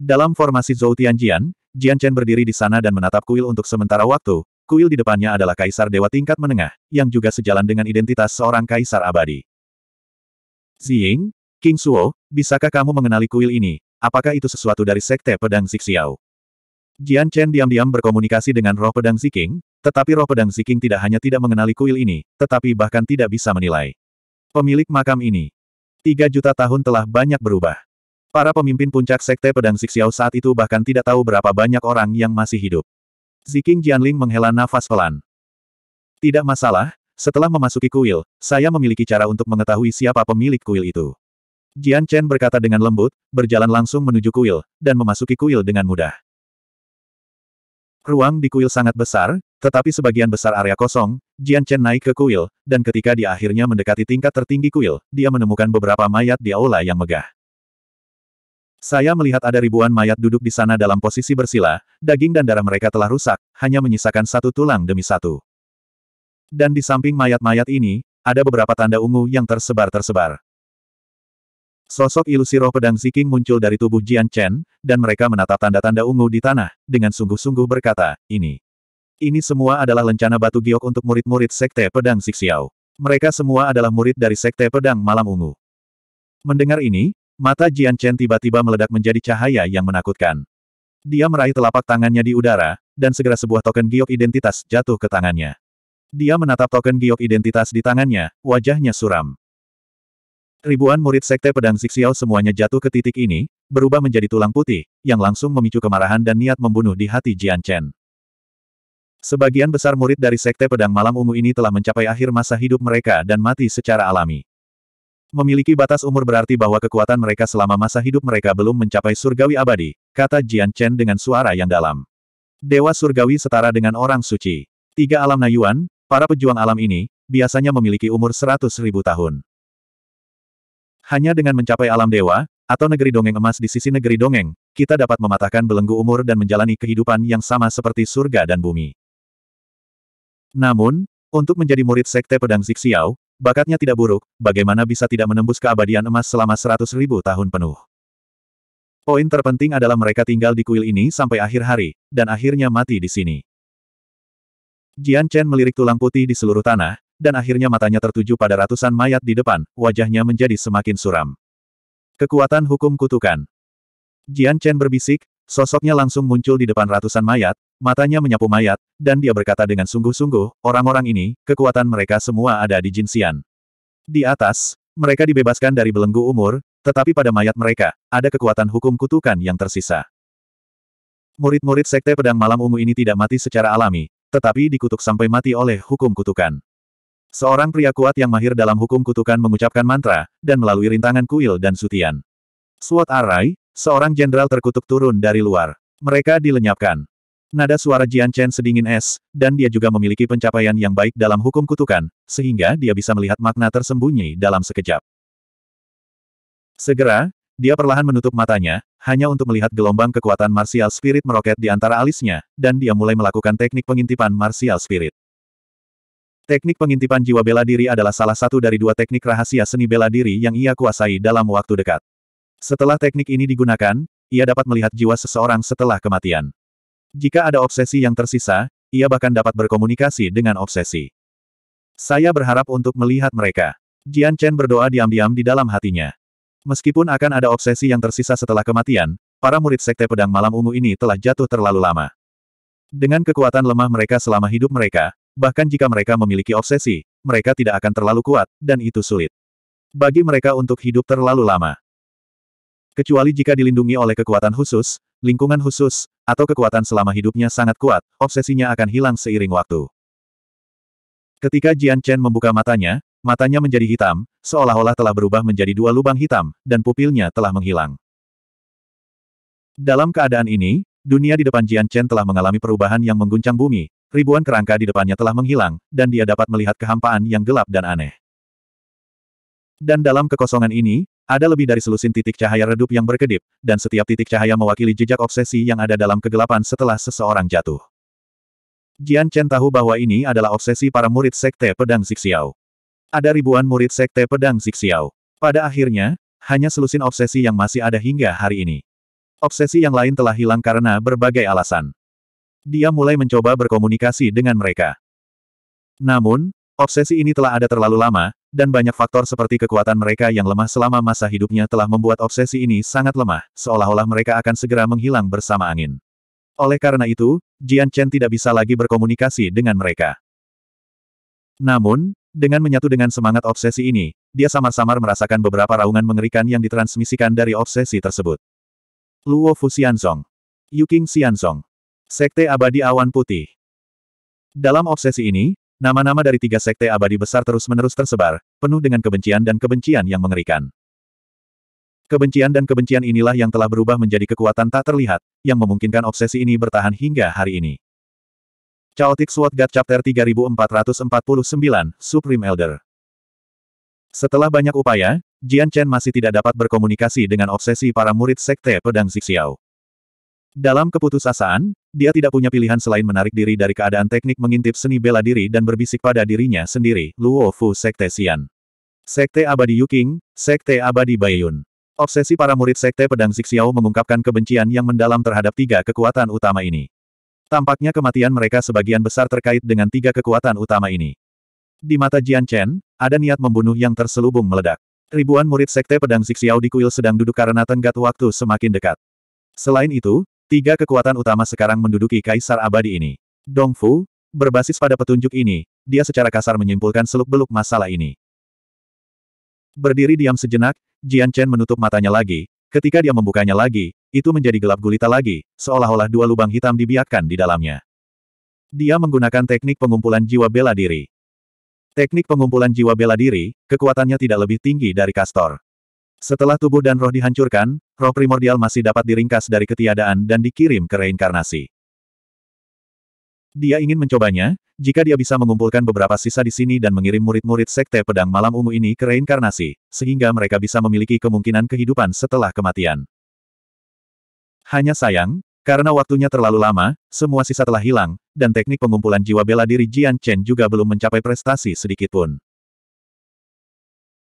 Dalam formasi Zhou Tianjian, Jian Chen berdiri di sana dan menatap kuil untuk sementara waktu, Kuil di depannya adalah kaisar dewa tingkat menengah, yang juga sejalan dengan identitas seorang kaisar abadi. Ziying, King Suo, bisakah kamu mengenali kuil ini? Apakah itu sesuatu dari sekte pedang Zixiao? Jian Chen diam-diam berkomunikasi dengan roh pedang Ziking, tetapi roh pedang Ziking tidak hanya tidak mengenali kuil ini, tetapi bahkan tidak bisa menilai. Pemilik makam ini. Tiga juta tahun telah banyak berubah. Para pemimpin puncak sekte pedang Zixiao saat itu bahkan tidak tahu berapa banyak orang yang masih hidup. Ziking Jianling menghela nafas pelan. Tidak masalah, setelah memasuki kuil, saya memiliki cara untuk mengetahui siapa pemilik kuil itu. Jian Chen berkata dengan lembut, berjalan langsung menuju kuil, dan memasuki kuil dengan mudah. Ruang di kuil sangat besar, tetapi sebagian besar area kosong, Jian Chen naik ke kuil, dan ketika dia akhirnya mendekati tingkat tertinggi kuil, dia menemukan beberapa mayat di aula yang megah. Saya melihat ada ribuan mayat duduk di sana dalam posisi bersila, daging dan darah mereka telah rusak, hanya menyisakan satu tulang demi satu. Dan di samping mayat-mayat ini, ada beberapa tanda ungu yang tersebar-tersebar. Sosok ilusi roh pedang Ziking muncul dari tubuh Jian Chen, dan mereka menatap tanda-tanda ungu di tanah, dengan sungguh-sungguh berkata, ini. Ini semua adalah lencana batu giok untuk murid-murid Sekte Pedang Zixiao. Mereka semua adalah murid dari Sekte Pedang Malam Ungu. Mendengar ini, Mata Jian Chen tiba-tiba meledak menjadi cahaya yang menakutkan. Dia meraih telapak tangannya di udara, dan segera sebuah token giok identitas jatuh ke tangannya. Dia menatap token giok identitas di tangannya, wajahnya suram. Ribuan murid sekte pedang Zixiao semuanya jatuh ke titik ini, berubah menjadi tulang putih, yang langsung memicu kemarahan dan niat membunuh di hati Jian Chen. Sebagian besar murid dari Sekte Pedang Malam Ungu ini telah mencapai akhir masa hidup mereka dan mati secara alami. Memiliki batas umur berarti bahwa kekuatan mereka selama masa hidup mereka belum mencapai surgawi abadi, kata Jian Chen dengan suara yang dalam. Dewa surgawi setara dengan orang suci. Tiga alam Nayuan, para pejuang alam ini, biasanya memiliki umur seratus ribu tahun. Hanya dengan mencapai alam dewa, atau negeri dongeng emas di sisi negeri dongeng, kita dapat mematahkan belenggu umur dan menjalani kehidupan yang sama seperti surga dan bumi. Namun, untuk menjadi murid Sekte Pedang Zixiao, Bakatnya tidak buruk, bagaimana bisa tidak menembus keabadian emas selama seratus ribu tahun penuh. Poin terpenting adalah mereka tinggal di kuil ini sampai akhir hari, dan akhirnya mati di sini. Jian Chen melirik tulang putih di seluruh tanah, dan akhirnya matanya tertuju pada ratusan mayat di depan, wajahnya menjadi semakin suram. Kekuatan hukum kutukan. Jian Chen berbisik, sosoknya langsung muncul di depan ratusan mayat, Matanya menyapu mayat, dan dia berkata dengan sungguh-sungguh, orang-orang ini, kekuatan mereka semua ada di Sian. Di atas, mereka dibebaskan dari belenggu umur, tetapi pada mayat mereka, ada kekuatan hukum kutukan yang tersisa. Murid-murid Sekte Pedang Malam Ungu ini tidak mati secara alami, tetapi dikutuk sampai mati oleh hukum kutukan. Seorang pria kuat yang mahir dalam hukum kutukan mengucapkan mantra, dan melalui rintangan kuil dan sutian. Suat Arai, seorang jenderal terkutuk turun dari luar. Mereka dilenyapkan. Nada suara Jian Chen sedingin es, dan dia juga memiliki pencapaian yang baik dalam hukum kutukan, sehingga dia bisa melihat makna tersembunyi dalam sekejap. Segera, dia perlahan menutup matanya, hanya untuk melihat gelombang kekuatan martial spirit meroket di antara alisnya, dan dia mulai melakukan teknik pengintipan martial spirit. Teknik pengintipan jiwa bela diri adalah salah satu dari dua teknik rahasia seni bela diri yang ia kuasai dalam waktu dekat. Setelah teknik ini digunakan, ia dapat melihat jiwa seseorang setelah kematian. Jika ada obsesi yang tersisa, ia bahkan dapat berkomunikasi dengan obsesi. Saya berharap untuk melihat mereka. Jian Chen berdoa diam-diam di dalam hatinya. Meskipun akan ada obsesi yang tersisa setelah kematian, para murid Sekte Pedang Malam Ungu ini telah jatuh terlalu lama. Dengan kekuatan lemah mereka selama hidup mereka, bahkan jika mereka memiliki obsesi, mereka tidak akan terlalu kuat, dan itu sulit. Bagi mereka untuk hidup terlalu lama. Kecuali jika dilindungi oleh kekuatan khusus, lingkungan khusus, atau kekuatan selama hidupnya sangat kuat, obsesinya akan hilang seiring waktu. Ketika Jian Chen membuka matanya, matanya menjadi hitam, seolah-olah telah berubah menjadi dua lubang hitam, dan pupilnya telah menghilang. Dalam keadaan ini, dunia di depan Jian Chen telah mengalami perubahan yang mengguncang bumi, ribuan kerangka di depannya telah menghilang, dan dia dapat melihat kehampaan yang gelap dan aneh. Dan dalam kekosongan ini, ada lebih dari selusin titik cahaya redup yang berkedip, dan setiap titik cahaya mewakili jejak obsesi yang ada dalam kegelapan setelah seseorang jatuh. Jian Chen tahu bahwa ini adalah obsesi para murid Sekte Pedang Zixiao. Ada ribuan murid Sekte Pedang Zixiao. Pada akhirnya, hanya selusin obsesi yang masih ada hingga hari ini. Obsesi yang lain telah hilang karena berbagai alasan. Dia mulai mencoba berkomunikasi dengan mereka. Namun, obsesi ini telah ada terlalu lama, dan banyak faktor seperti kekuatan mereka yang lemah selama masa hidupnya telah membuat obsesi ini sangat lemah, seolah-olah mereka akan segera menghilang bersama angin. Oleh karena itu, Jian Chen tidak bisa lagi berkomunikasi dengan mereka. Namun, dengan menyatu dengan semangat obsesi ini, dia samar-samar merasakan beberapa raungan mengerikan yang ditransmisikan dari obsesi tersebut. Luo Fu Xianzong. Yuking Xianzong. Sekte Abadi Awan Putih. Dalam obsesi ini, Nama-nama dari tiga sekte abadi besar terus-menerus tersebar, penuh dengan kebencian dan kebencian yang mengerikan. Kebencian dan kebencian inilah yang telah berubah menjadi kekuatan tak terlihat, yang memungkinkan obsesi ini bertahan hingga hari ini. Chaotic Sword God Chapter 3449, Supreme Elder Setelah banyak upaya, Jian Chen masih tidak dapat berkomunikasi dengan obsesi para murid Sekte Pedang Zixiao. Dalam keputusasaan, dia tidak punya pilihan selain menarik diri dari keadaan teknik mengintip seni bela diri dan berbisik pada dirinya sendiri, Luo Fu Sekte Xian. Sekte Abadi Yuking, Sekte Abadi Baiyun. Obsesi para murid Sekte Pedang Zixiao mengungkapkan kebencian yang mendalam terhadap tiga kekuatan utama ini. Tampaknya kematian mereka sebagian besar terkait dengan tiga kekuatan utama ini. Di mata Jian Chen, ada niat membunuh yang terselubung meledak. Ribuan murid Sekte Pedang Zixiao di kuil sedang duduk karena tenggat waktu semakin dekat. Selain itu, Tiga kekuatan utama sekarang menduduki kaisar abadi ini. Dong Fu, berbasis pada petunjuk ini, dia secara kasar menyimpulkan seluk-beluk masalah ini. Berdiri diam sejenak, Jian Chen menutup matanya lagi, ketika dia membukanya lagi, itu menjadi gelap gulita lagi, seolah-olah dua lubang hitam dibiarkan di dalamnya. Dia menggunakan teknik pengumpulan jiwa bela diri. Teknik pengumpulan jiwa bela diri, kekuatannya tidak lebih tinggi dari Kastor. Setelah tubuh dan roh dihancurkan, roh primordial masih dapat diringkas dari ketiadaan dan dikirim ke reinkarnasi. Dia ingin mencobanya, jika dia bisa mengumpulkan beberapa sisa di sini dan mengirim murid-murid sekte pedang malam ungu ini ke reinkarnasi, sehingga mereka bisa memiliki kemungkinan kehidupan setelah kematian. Hanya sayang, karena waktunya terlalu lama, semua sisa telah hilang, dan teknik pengumpulan jiwa bela diri Jian Chen juga belum mencapai prestasi sedikitpun.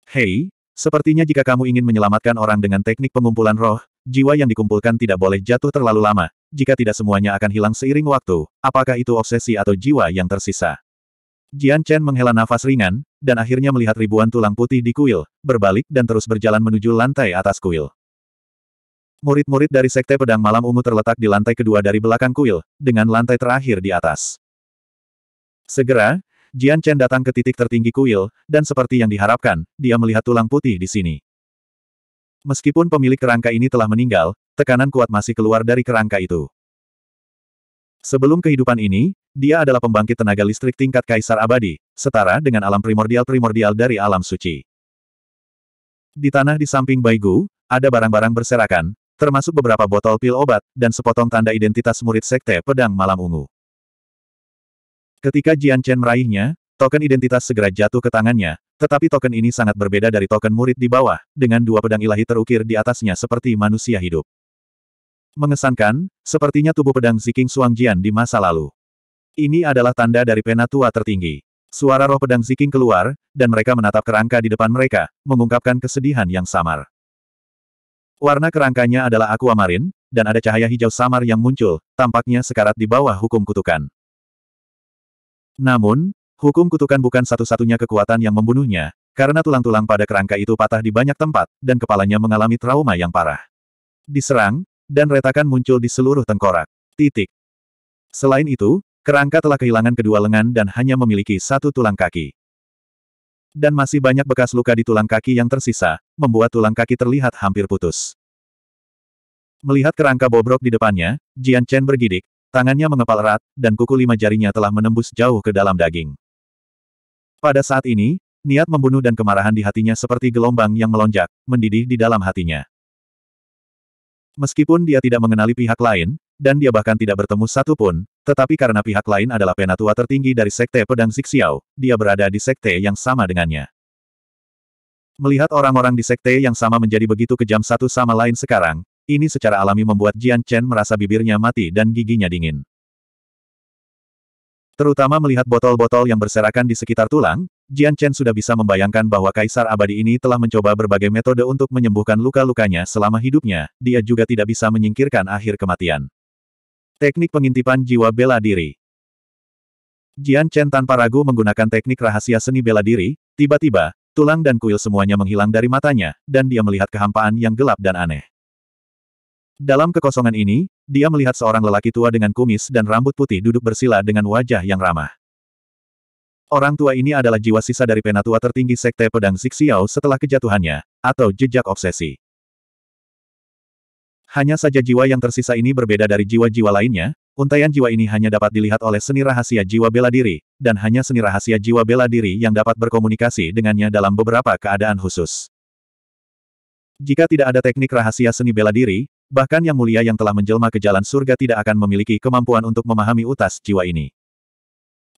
Hei, Sepertinya jika kamu ingin menyelamatkan orang dengan teknik pengumpulan roh, jiwa yang dikumpulkan tidak boleh jatuh terlalu lama, jika tidak semuanya akan hilang seiring waktu, apakah itu obsesi atau jiwa yang tersisa? Jian Chen menghela nafas ringan, dan akhirnya melihat ribuan tulang putih di kuil, berbalik dan terus berjalan menuju lantai atas kuil. Murid-murid dari Sekte Pedang Malam Ungu terletak di lantai kedua dari belakang kuil, dengan lantai terakhir di atas. Segera, Jian Chen datang ke titik tertinggi kuil, dan seperti yang diharapkan, dia melihat tulang putih di sini. Meskipun pemilik kerangka ini telah meninggal, tekanan kuat masih keluar dari kerangka itu. Sebelum kehidupan ini, dia adalah pembangkit tenaga listrik tingkat kaisar abadi, setara dengan alam primordial-primordial dari alam suci. Di tanah di samping Baigu, ada barang-barang berserakan, termasuk beberapa botol pil obat, dan sepotong tanda identitas murid sekte pedang malam ungu. Ketika Jian Chen meraihnya, token identitas segera jatuh ke tangannya, tetapi token ini sangat berbeda dari token murid di bawah, dengan dua pedang ilahi terukir di atasnya seperti manusia hidup. Mengesankan, sepertinya tubuh pedang Ziking Jian di masa lalu. Ini adalah tanda dari penatua tertinggi. Suara roh pedang Ziking keluar, dan mereka menatap kerangka di depan mereka, mengungkapkan kesedihan yang samar. Warna kerangkanya adalah aquamarin, dan ada cahaya hijau samar yang muncul, tampaknya sekarat di bawah hukum kutukan. Namun, hukum kutukan bukan satu-satunya kekuatan yang membunuhnya, karena tulang-tulang pada kerangka itu patah di banyak tempat, dan kepalanya mengalami trauma yang parah. Diserang, dan retakan muncul di seluruh tengkorak. Titik. Selain itu, kerangka telah kehilangan kedua lengan dan hanya memiliki satu tulang kaki. Dan masih banyak bekas luka di tulang kaki yang tersisa, membuat tulang kaki terlihat hampir putus. Melihat kerangka bobrok di depannya, Jian Chen bergidik, Tangannya mengepal erat, dan kuku lima jarinya telah menembus jauh ke dalam daging. Pada saat ini, niat membunuh dan kemarahan di hatinya seperti gelombang yang melonjak, mendidih di dalam hatinya. Meskipun dia tidak mengenali pihak lain, dan dia bahkan tidak bertemu satu pun, tetapi karena pihak lain adalah penatua tertinggi dari Sekte Pedang Zixiao, dia berada di Sekte yang sama dengannya. Melihat orang-orang di sekte yang sama menjadi begitu kejam satu sama lain sekarang, ini secara alami membuat Jian Chen merasa bibirnya mati dan giginya dingin. Terutama melihat botol-botol yang berserakan di sekitar tulang, Jian Chen sudah bisa membayangkan bahwa Kaisar Abadi ini telah mencoba berbagai metode untuk menyembuhkan luka-lukanya selama hidupnya, dia juga tidak bisa menyingkirkan akhir kematian. Teknik pengintipan jiwa bela diri Jian Chen tanpa ragu menggunakan teknik rahasia seni bela diri, tiba-tiba, tulang dan kuil semuanya menghilang dari matanya, dan dia melihat kehampaan yang gelap dan aneh. Dalam kekosongan ini, dia melihat seorang lelaki tua dengan kumis dan rambut putih duduk bersila dengan wajah yang ramah. Orang tua ini adalah jiwa sisa dari penatua tertinggi Sekte Pedang Zixiao setelah kejatuhannya, atau jejak obsesi. Hanya saja jiwa yang tersisa ini berbeda dari jiwa-jiwa lainnya, untaian jiwa ini hanya dapat dilihat oleh seni rahasia jiwa bela diri, dan hanya seni rahasia jiwa bela diri yang dapat berkomunikasi dengannya dalam beberapa keadaan khusus. Jika tidak ada teknik rahasia seni bela diri, Bahkan yang mulia yang telah menjelma ke jalan surga tidak akan memiliki kemampuan untuk memahami utas jiwa ini.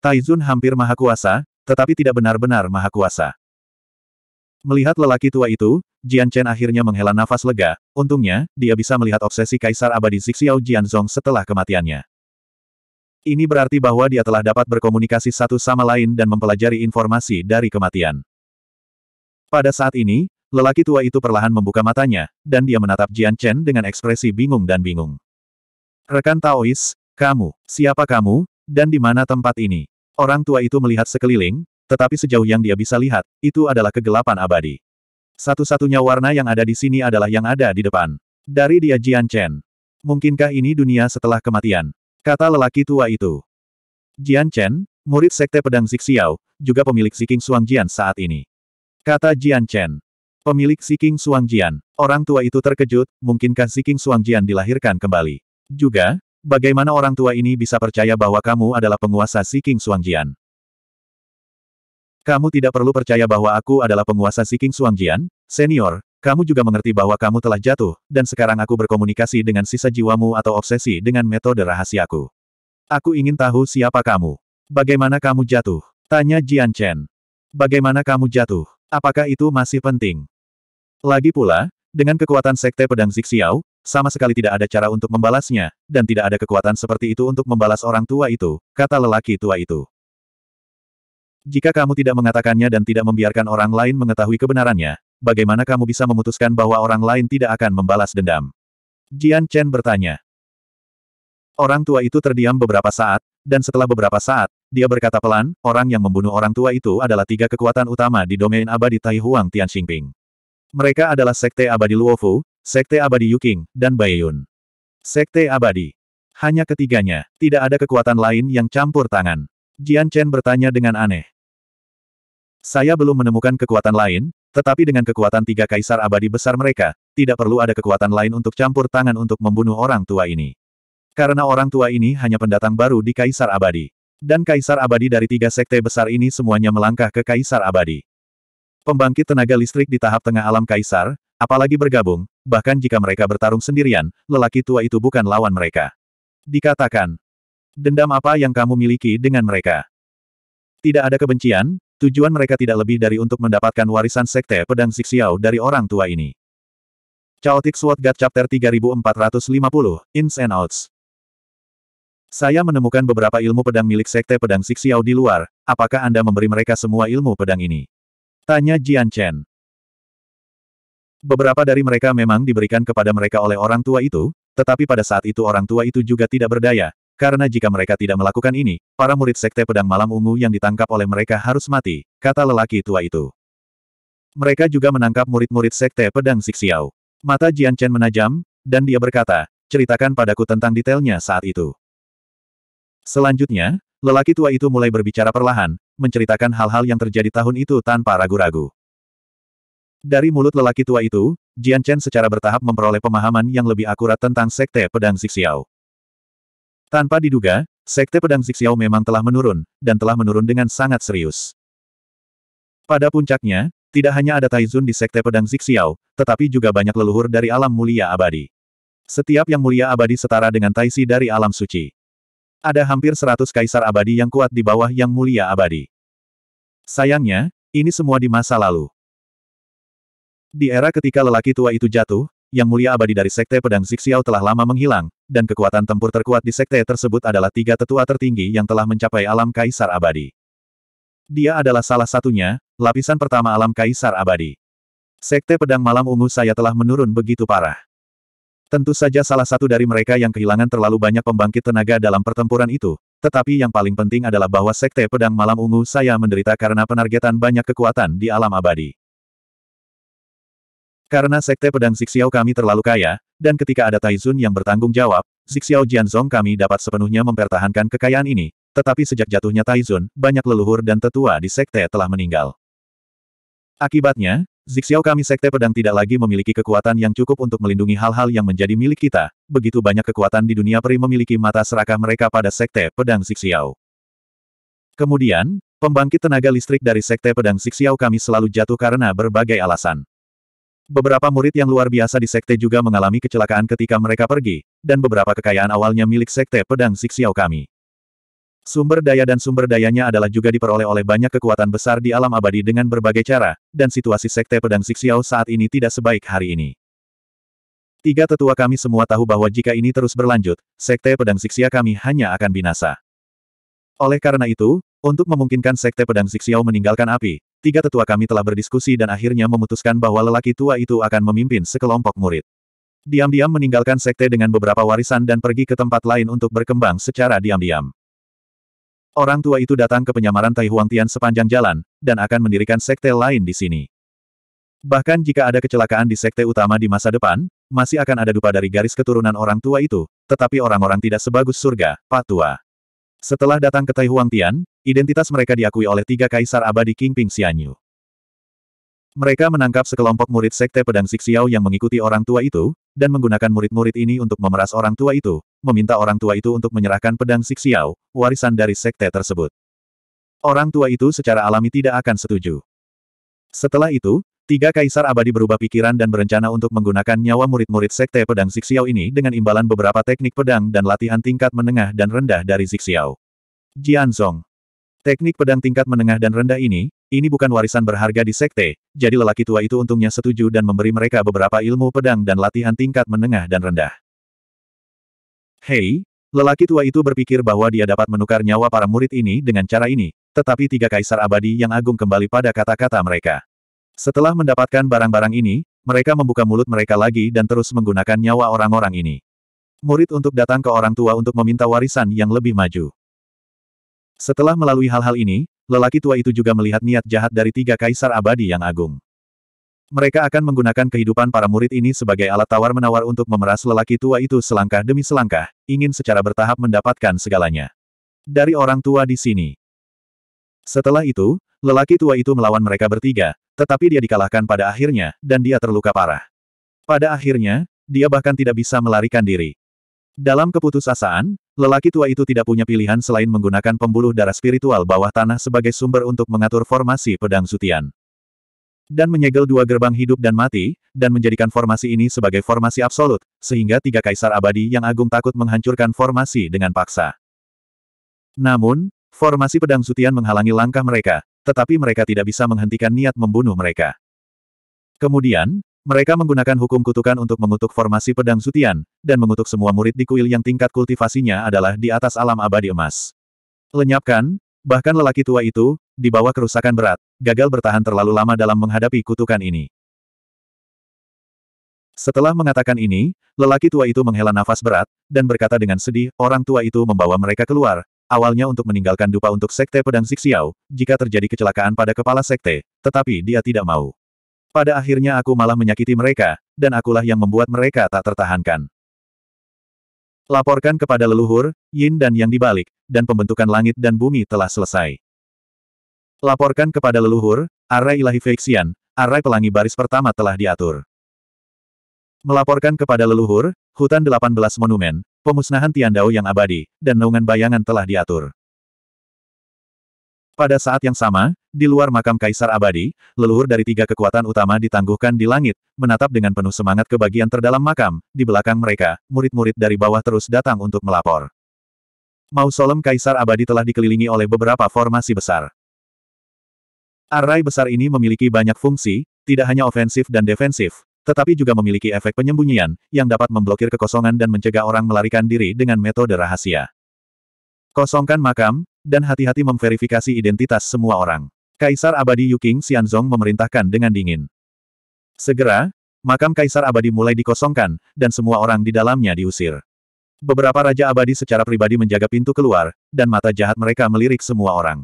Taizun hampir maha kuasa, tetapi tidak benar-benar maha kuasa. Melihat lelaki tua itu, Jian Chen akhirnya menghela nafas lega, untungnya, dia bisa melihat obsesi Kaisar Abadi Zixiao Jianzong setelah kematiannya. Ini berarti bahwa dia telah dapat berkomunikasi satu sama lain dan mempelajari informasi dari kematian. Pada saat ini, Lelaki tua itu perlahan membuka matanya, dan dia menatap Jian Chen dengan ekspresi bingung dan bingung. Rekan Taois, kamu, siapa kamu, dan di mana tempat ini? Orang tua itu melihat sekeliling, tetapi sejauh yang dia bisa lihat, itu adalah kegelapan abadi. Satu-satunya warna yang ada di sini adalah yang ada di depan. Dari dia Jian Chen. Mungkinkah ini dunia setelah kematian? Kata lelaki tua itu. Jian Chen, murid sekte pedang Zixiao, juga pemilik Ziking Suang Jian saat ini. Kata Jian Chen. Pemilik Siking Jian. Orang tua itu terkejut, mungkinkah Siking Jian dilahirkan kembali? Juga, bagaimana orang tua ini bisa percaya bahwa kamu adalah penguasa Siking Jian? Kamu tidak perlu percaya bahwa aku adalah penguasa Siking Jian, senior, kamu juga mengerti bahwa kamu telah jatuh, dan sekarang aku berkomunikasi dengan sisa jiwamu atau obsesi dengan metode rahasiaku. Aku ingin tahu siapa kamu. Bagaimana kamu jatuh? Tanya Jian Chen. Bagaimana kamu jatuh? Apakah itu masih penting? Lagi pula, dengan kekuatan Sekte Pedang Zixiao, sama sekali tidak ada cara untuk membalasnya, dan tidak ada kekuatan seperti itu untuk membalas orang tua itu, kata lelaki tua itu. Jika kamu tidak mengatakannya dan tidak membiarkan orang lain mengetahui kebenarannya, bagaimana kamu bisa memutuskan bahwa orang lain tidak akan membalas dendam? Jian Chen bertanya. Orang tua itu terdiam beberapa saat, dan setelah beberapa saat, dia berkata pelan, orang yang membunuh orang tua itu adalah tiga kekuatan utama di domain abadi Taihuang Huang Tianxingping. Mereka adalah Sekte Abadi Luofu, Sekte Abadi Yuking, dan Baiyun. Sekte Abadi. Hanya ketiganya, tidak ada kekuatan lain yang campur tangan. Jian Chen bertanya dengan aneh. Saya belum menemukan kekuatan lain, tetapi dengan kekuatan tiga kaisar abadi besar mereka, tidak perlu ada kekuatan lain untuk campur tangan untuk membunuh orang tua ini. Karena orang tua ini hanya pendatang baru di kaisar abadi. Dan kaisar abadi dari tiga sekte besar ini semuanya melangkah ke kaisar abadi. Pembangkit tenaga listrik di tahap tengah alam kaisar, apalagi bergabung, bahkan jika mereka bertarung sendirian, lelaki tua itu bukan lawan mereka. Dikatakan, dendam apa yang kamu miliki dengan mereka? Tidak ada kebencian, tujuan mereka tidak lebih dari untuk mendapatkan warisan sekte pedang Zixiao dari orang tua ini. Chaotic Sword God Chapter 3450, Ins and Outs Saya menemukan beberapa ilmu pedang milik sekte pedang Zixiao di luar, apakah Anda memberi mereka semua ilmu pedang ini? Tanya Jian Chen. Beberapa dari mereka memang diberikan kepada mereka oleh orang tua itu, tetapi pada saat itu orang tua itu juga tidak berdaya, karena jika mereka tidak melakukan ini, para murid sekte pedang malam ungu yang ditangkap oleh mereka harus mati, kata lelaki tua itu. Mereka juga menangkap murid-murid sekte pedang Sixiao. Mata Jian Chen menajam, dan dia berkata, ceritakan padaku tentang detailnya saat itu. Selanjutnya, lelaki tua itu mulai berbicara perlahan, menceritakan hal-hal yang terjadi tahun itu tanpa ragu-ragu. Dari mulut lelaki tua itu, Jian Chen secara bertahap memperoleh pemahaman yang lebih akurat tentang Sekte Pedang Zixiao. Tanpa diduga, Sekte Pedang Zixiao memang telah menurun, dan telah menurun dengan sangat serius. Pada puncaknya, tidak hanya ada Taizun di Sekte Pedang Zixiao, tetapi juga banyak leluhur dari alam mulia abadi. Setiap yang mulia abadi setara dengan Taisi dari alam suci. Ada hampir seratus kaisar abadi yang kuat di bawah yang mulia abadi. Sayangnya, ini semua di masa lalu. Di era ketika lelaki tua itu jatuh, yang mulia abadi dari Sekte Pedang Zixiao telah lama menghilang, dan kekuatan tempur terkuat di Sekte tersebut adalah tiga tetua tertinggi yang telah mencapai alam Kaisar Abadi. Dia adalah salah satunya, lapisan pertama alam Kaisar Abadi. Sekte Pedang Malam Ungu saya telah menurun begitu parah. Tentu saja salah satu dari mereka yang kehilangan terlalu banyak pembangkit tenaga dalam pertempuran itu, tetapi yang paling penting adalah bahwa Sekte Pedang Malam Ungu saya menderita karena penargetan banyak kekuatan di alam abadi. Karena Sekte Pedang Zixiao kami terlalu kaya, dan ketika ada Taizun yang bertanggung jawab, Zixiao Jianzong kami dapat sepenuhnya mempertahankan kekayaan ini, tetapi sejak jatuhnya Taizun, banyak leluhur dan tetua di Sekte telah meninggal. Akibatnya, Zixiao kami Sekte Pedang tidak lagi memiliki kekuatan yang cukup untuk melindungi hal-hal yang menjadi milik kita, begitu banyak kekuatan di dunia peri memiliki mata serakah mereka pada Sekte Pedang Zixiao. Kemudian, pembangkit tenaga listrik dari Sekte Pedang Zixiao kami selalu jatuh karena berbagai alasan. Beberapa murid yang luar biasa di Sekte juga mengalami kecelakaan ketika mereka pergi, dan beberapa kekayaan awalnya milik Sekte Pedang Zixiao kami. Sumber daya dan sumber dayanya adalah juga diperoleh oleh banyak kekuatan besar di alam abadi dengan berbagai cara, dan situasi Sekte Pedang Siksiao saat ini tidak sebaik hari ini. Tiga tetua kami semua tahu bahwa jika ini terus berlanjut, Sekte Pedang Sixia kami hanya akan binasa. Oleh karena itu, untuk memungkinkan Sekte Pedang Siksiao meninggalkan api, tiga tetua kami telah berdiskusi dan akhirnya memutuskan bahwa lelaki tua itu akan memimpin sekelompok murid. Diam-diam meninggalkan Sekte dengan beberapa warisan dan pergi ke tempat lain untuk berkembang secara diam-diam. Orang tua itu datang ke penyamaran Tai Tian sepanjang jalan, dan akan mendirikan sekte lain di sini. Bahkan jika ada kecelakaan di sekte utama di masa depan, masih akan ada dupa dari garis keturunan orang tua itu, tetapi orang-orang tidak sebagus surga, Pak Tua. Setelah datang ke Tai Tian, identitas mereka diakui oleh tiga kaisar abadi King Ping Xianyu. Mereka menangkap sekelompok murid sekte pedang Siksiao yang mengikuti orang tua itu, dan menggunakan murid-murid ini untuk memeras orang tua itu, meminta orang tua itu untuk menyerahkan pedang Siksiao, warisan dari sekte tersebut. Orang tua itu secara alami tidak akan setuju. Setelah itu, tiga kaisar abadi berubah pikiran dan berencana untuk menggunakan nyawa murid-murid sekte pedang Siksiao ini dengan imbalan beberapa teknik pedang dan latihan tingkat menengah dan rendah dari Xiao. Jianzong. Teknik pedang tingkat menengah dan rendah ini, ini bukan warisan berharga di sekte, jadi lelaki tua itu untungnya setuju dan memberi mereka beberapa ilmu pedang dan latihan tingkat menengah dan rendah. Hei, lelaki tua itu berpikir bahwa dia dapat menukar nyawa para murid ini dengan cara ini, tetapi tiga kaisar abadi yang agung kembali pada kata-kata mereka. Setelah mendapatkan barang-barang ini, mereka membuka mulut mereka lagi dan terus menggunakan nyawa orang-orang ini. Murid untuk datang ke orang tua untuk meminta warisan yang lebih maju. Setelah melalui hal-hal ini, lelaki tua itu juga melihat niat jahat dari tiga kaisar abadi yang agung. Mereka akan menggunakan kehidupan para murid ini sebagai alat tawar-menawar untuk memeras lelaki tua itu selangkah demi selangkah, ingin secara bertahap mendapatkan segalanya. Dari orang tua di sini. Setelah itu, lelaki tua itu melawan mereka bertiga, tetapi dia dikalahkan pada akhirnya, dan dia terluka parah. Pada akhirnya, dia bahkan tidak bisa melarikan diri. Dalam keputusasaan, Lelaki tua itu tidak punya pilihan selain menggunakan pembuluh darah spiritual bawah tanah sebagai sumber untuk mengatur formasi pedang sutian. Dan menyegel dua gerbang hidup dan mati, dan menjadikan formasi ini sebagai formasi absolut, sehingga tiga kaisar abadi yang agung takut menghancurkan formasi dengan paksa. Namun, formasi pedang sutian menghalangi langkah mereka, tetapi mereka tidak bisa menghentikan niat membunuh mereka. Kemudian, mereka menggunakan hukum kutukan untuk mengutuk formasi pedang Zutian, dan mengutuk semua murid di kuil yang tingkat kultivasinya adalah di atas alam abadi emas. Lenyapkan, bahkan lelaki tua itu, di bawah kerusakan berat, gagal bertahan terlalu lama dalam menghadapi kutukan ini. Setelah mengatakan ini, lelaki tua itu menghela nafas berat, dan berkata dengan sedih, orang tua itu membawa mereka keluar, awalnya untuk meninggalkan dupa untuk sekte pedang Zixiao, jika terjadi kecelakaan pada kepala sekte, tetapi dia tidak mau. Pada akhirnya aku malah menyakiti mereka, dan akulah yang membuat mereka tak tertahankan. Laporkan kepada leluhur, yin dan yang dibalik, dan pembentukan langit dan bumi telah selesai. Laporkan kepada leluhur, arai ilahi Feixian, arai pelangi baris pertama telah diatur. Melaporkan kepada leluhur, hutan 18 monumen, pemusnahan Tiandao yang abadi, dan naungan bayangan telah diatur. Pada saat yang sama, di luar makam Kaisar Abadi, leluhur dari tiga kekuatan utama ditangguhkan di langit, menatap dengan penuh semangat ke bagian terdalam makam, di belakang mereka, murid-murid dari bawah terus datang untuk melapor. Mausolem Kaisar Abadi telah dikelilingi oleh beberapa formasi besar. Array besar ini memiliki banyak fungsi, tidak hanya ofensif dan defensif, tetapi juga memiliki efek penyembunyian, yang dapat memblokir kekosongan dan mencegah orang melarikan diri dengan metode rahasia. Kosongkan makam, dan hati-hati memverifikasi identitas semua orang. Kaisar Abadi Yuking Xianzong memerintahkan dengan dingin. Segera, makam Kaisar Abadi mulai dikosongkan, dan semua orang di dalamnya diusir. Beberapa Raja Abadi secara pribadi menjaga pintu keluar, dan mata jahat mereka melirik semua orang.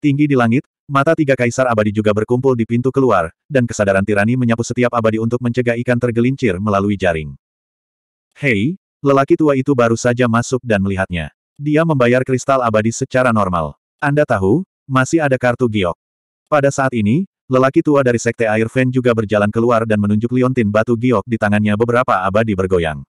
Tinggi di langit, mata tiga Kaisar Abadi juga berkumpul di pintu keluar, dan kesadaran tirani menyapu setiap abadi untuk mencegah ikan tergelincir melalui jaring. Hei, Lelaki tua itu baru saja masuk dan melihatnya. Dia membayar kristal abadi secara normal. Anda tahu, masih ada kartu giok. Pada saat ini, lelaki tua dari Sekte Air Fen juga berjalan keluar dan menunjuk liontin batu giok di tangannya beberapa abadi bergoyang.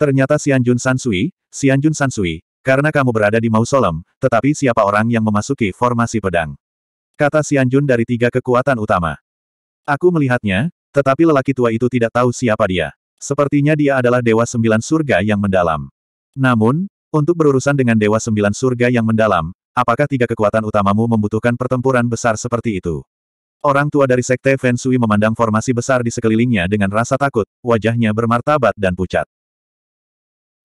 Ternyata Sianjun Sansui, Sianjun Sansui, karena kamu berada di mausolem, tetapi siapa orang yang memasuki formasi pedang? Kata Sianjun dari tiga kekuatan utama. Aku melihatnya, tetapi lelaki tua itu tidak tahu siapa dia. Sepertinya dia adalah Dewa Sembilan Surga yang mendalam. Namun, untuk berurusan dengan Dewa Sembilan Surga yang mendalam, apakah tiga kekuatan utamamu membutuhkan pertempuran besar seperti itu? Orang tua dari Sekte Fensui memandang formasi besar di sekelilingnya dengan rasa takut, wajahnya bermartabat dan pucat.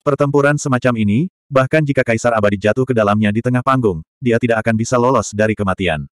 Pertempuran semacam ini, bahkan jika Kaisar Abadi jatuh ke dalamnya di tengah panggung, dia tidak akan bisa lolos dari kematian.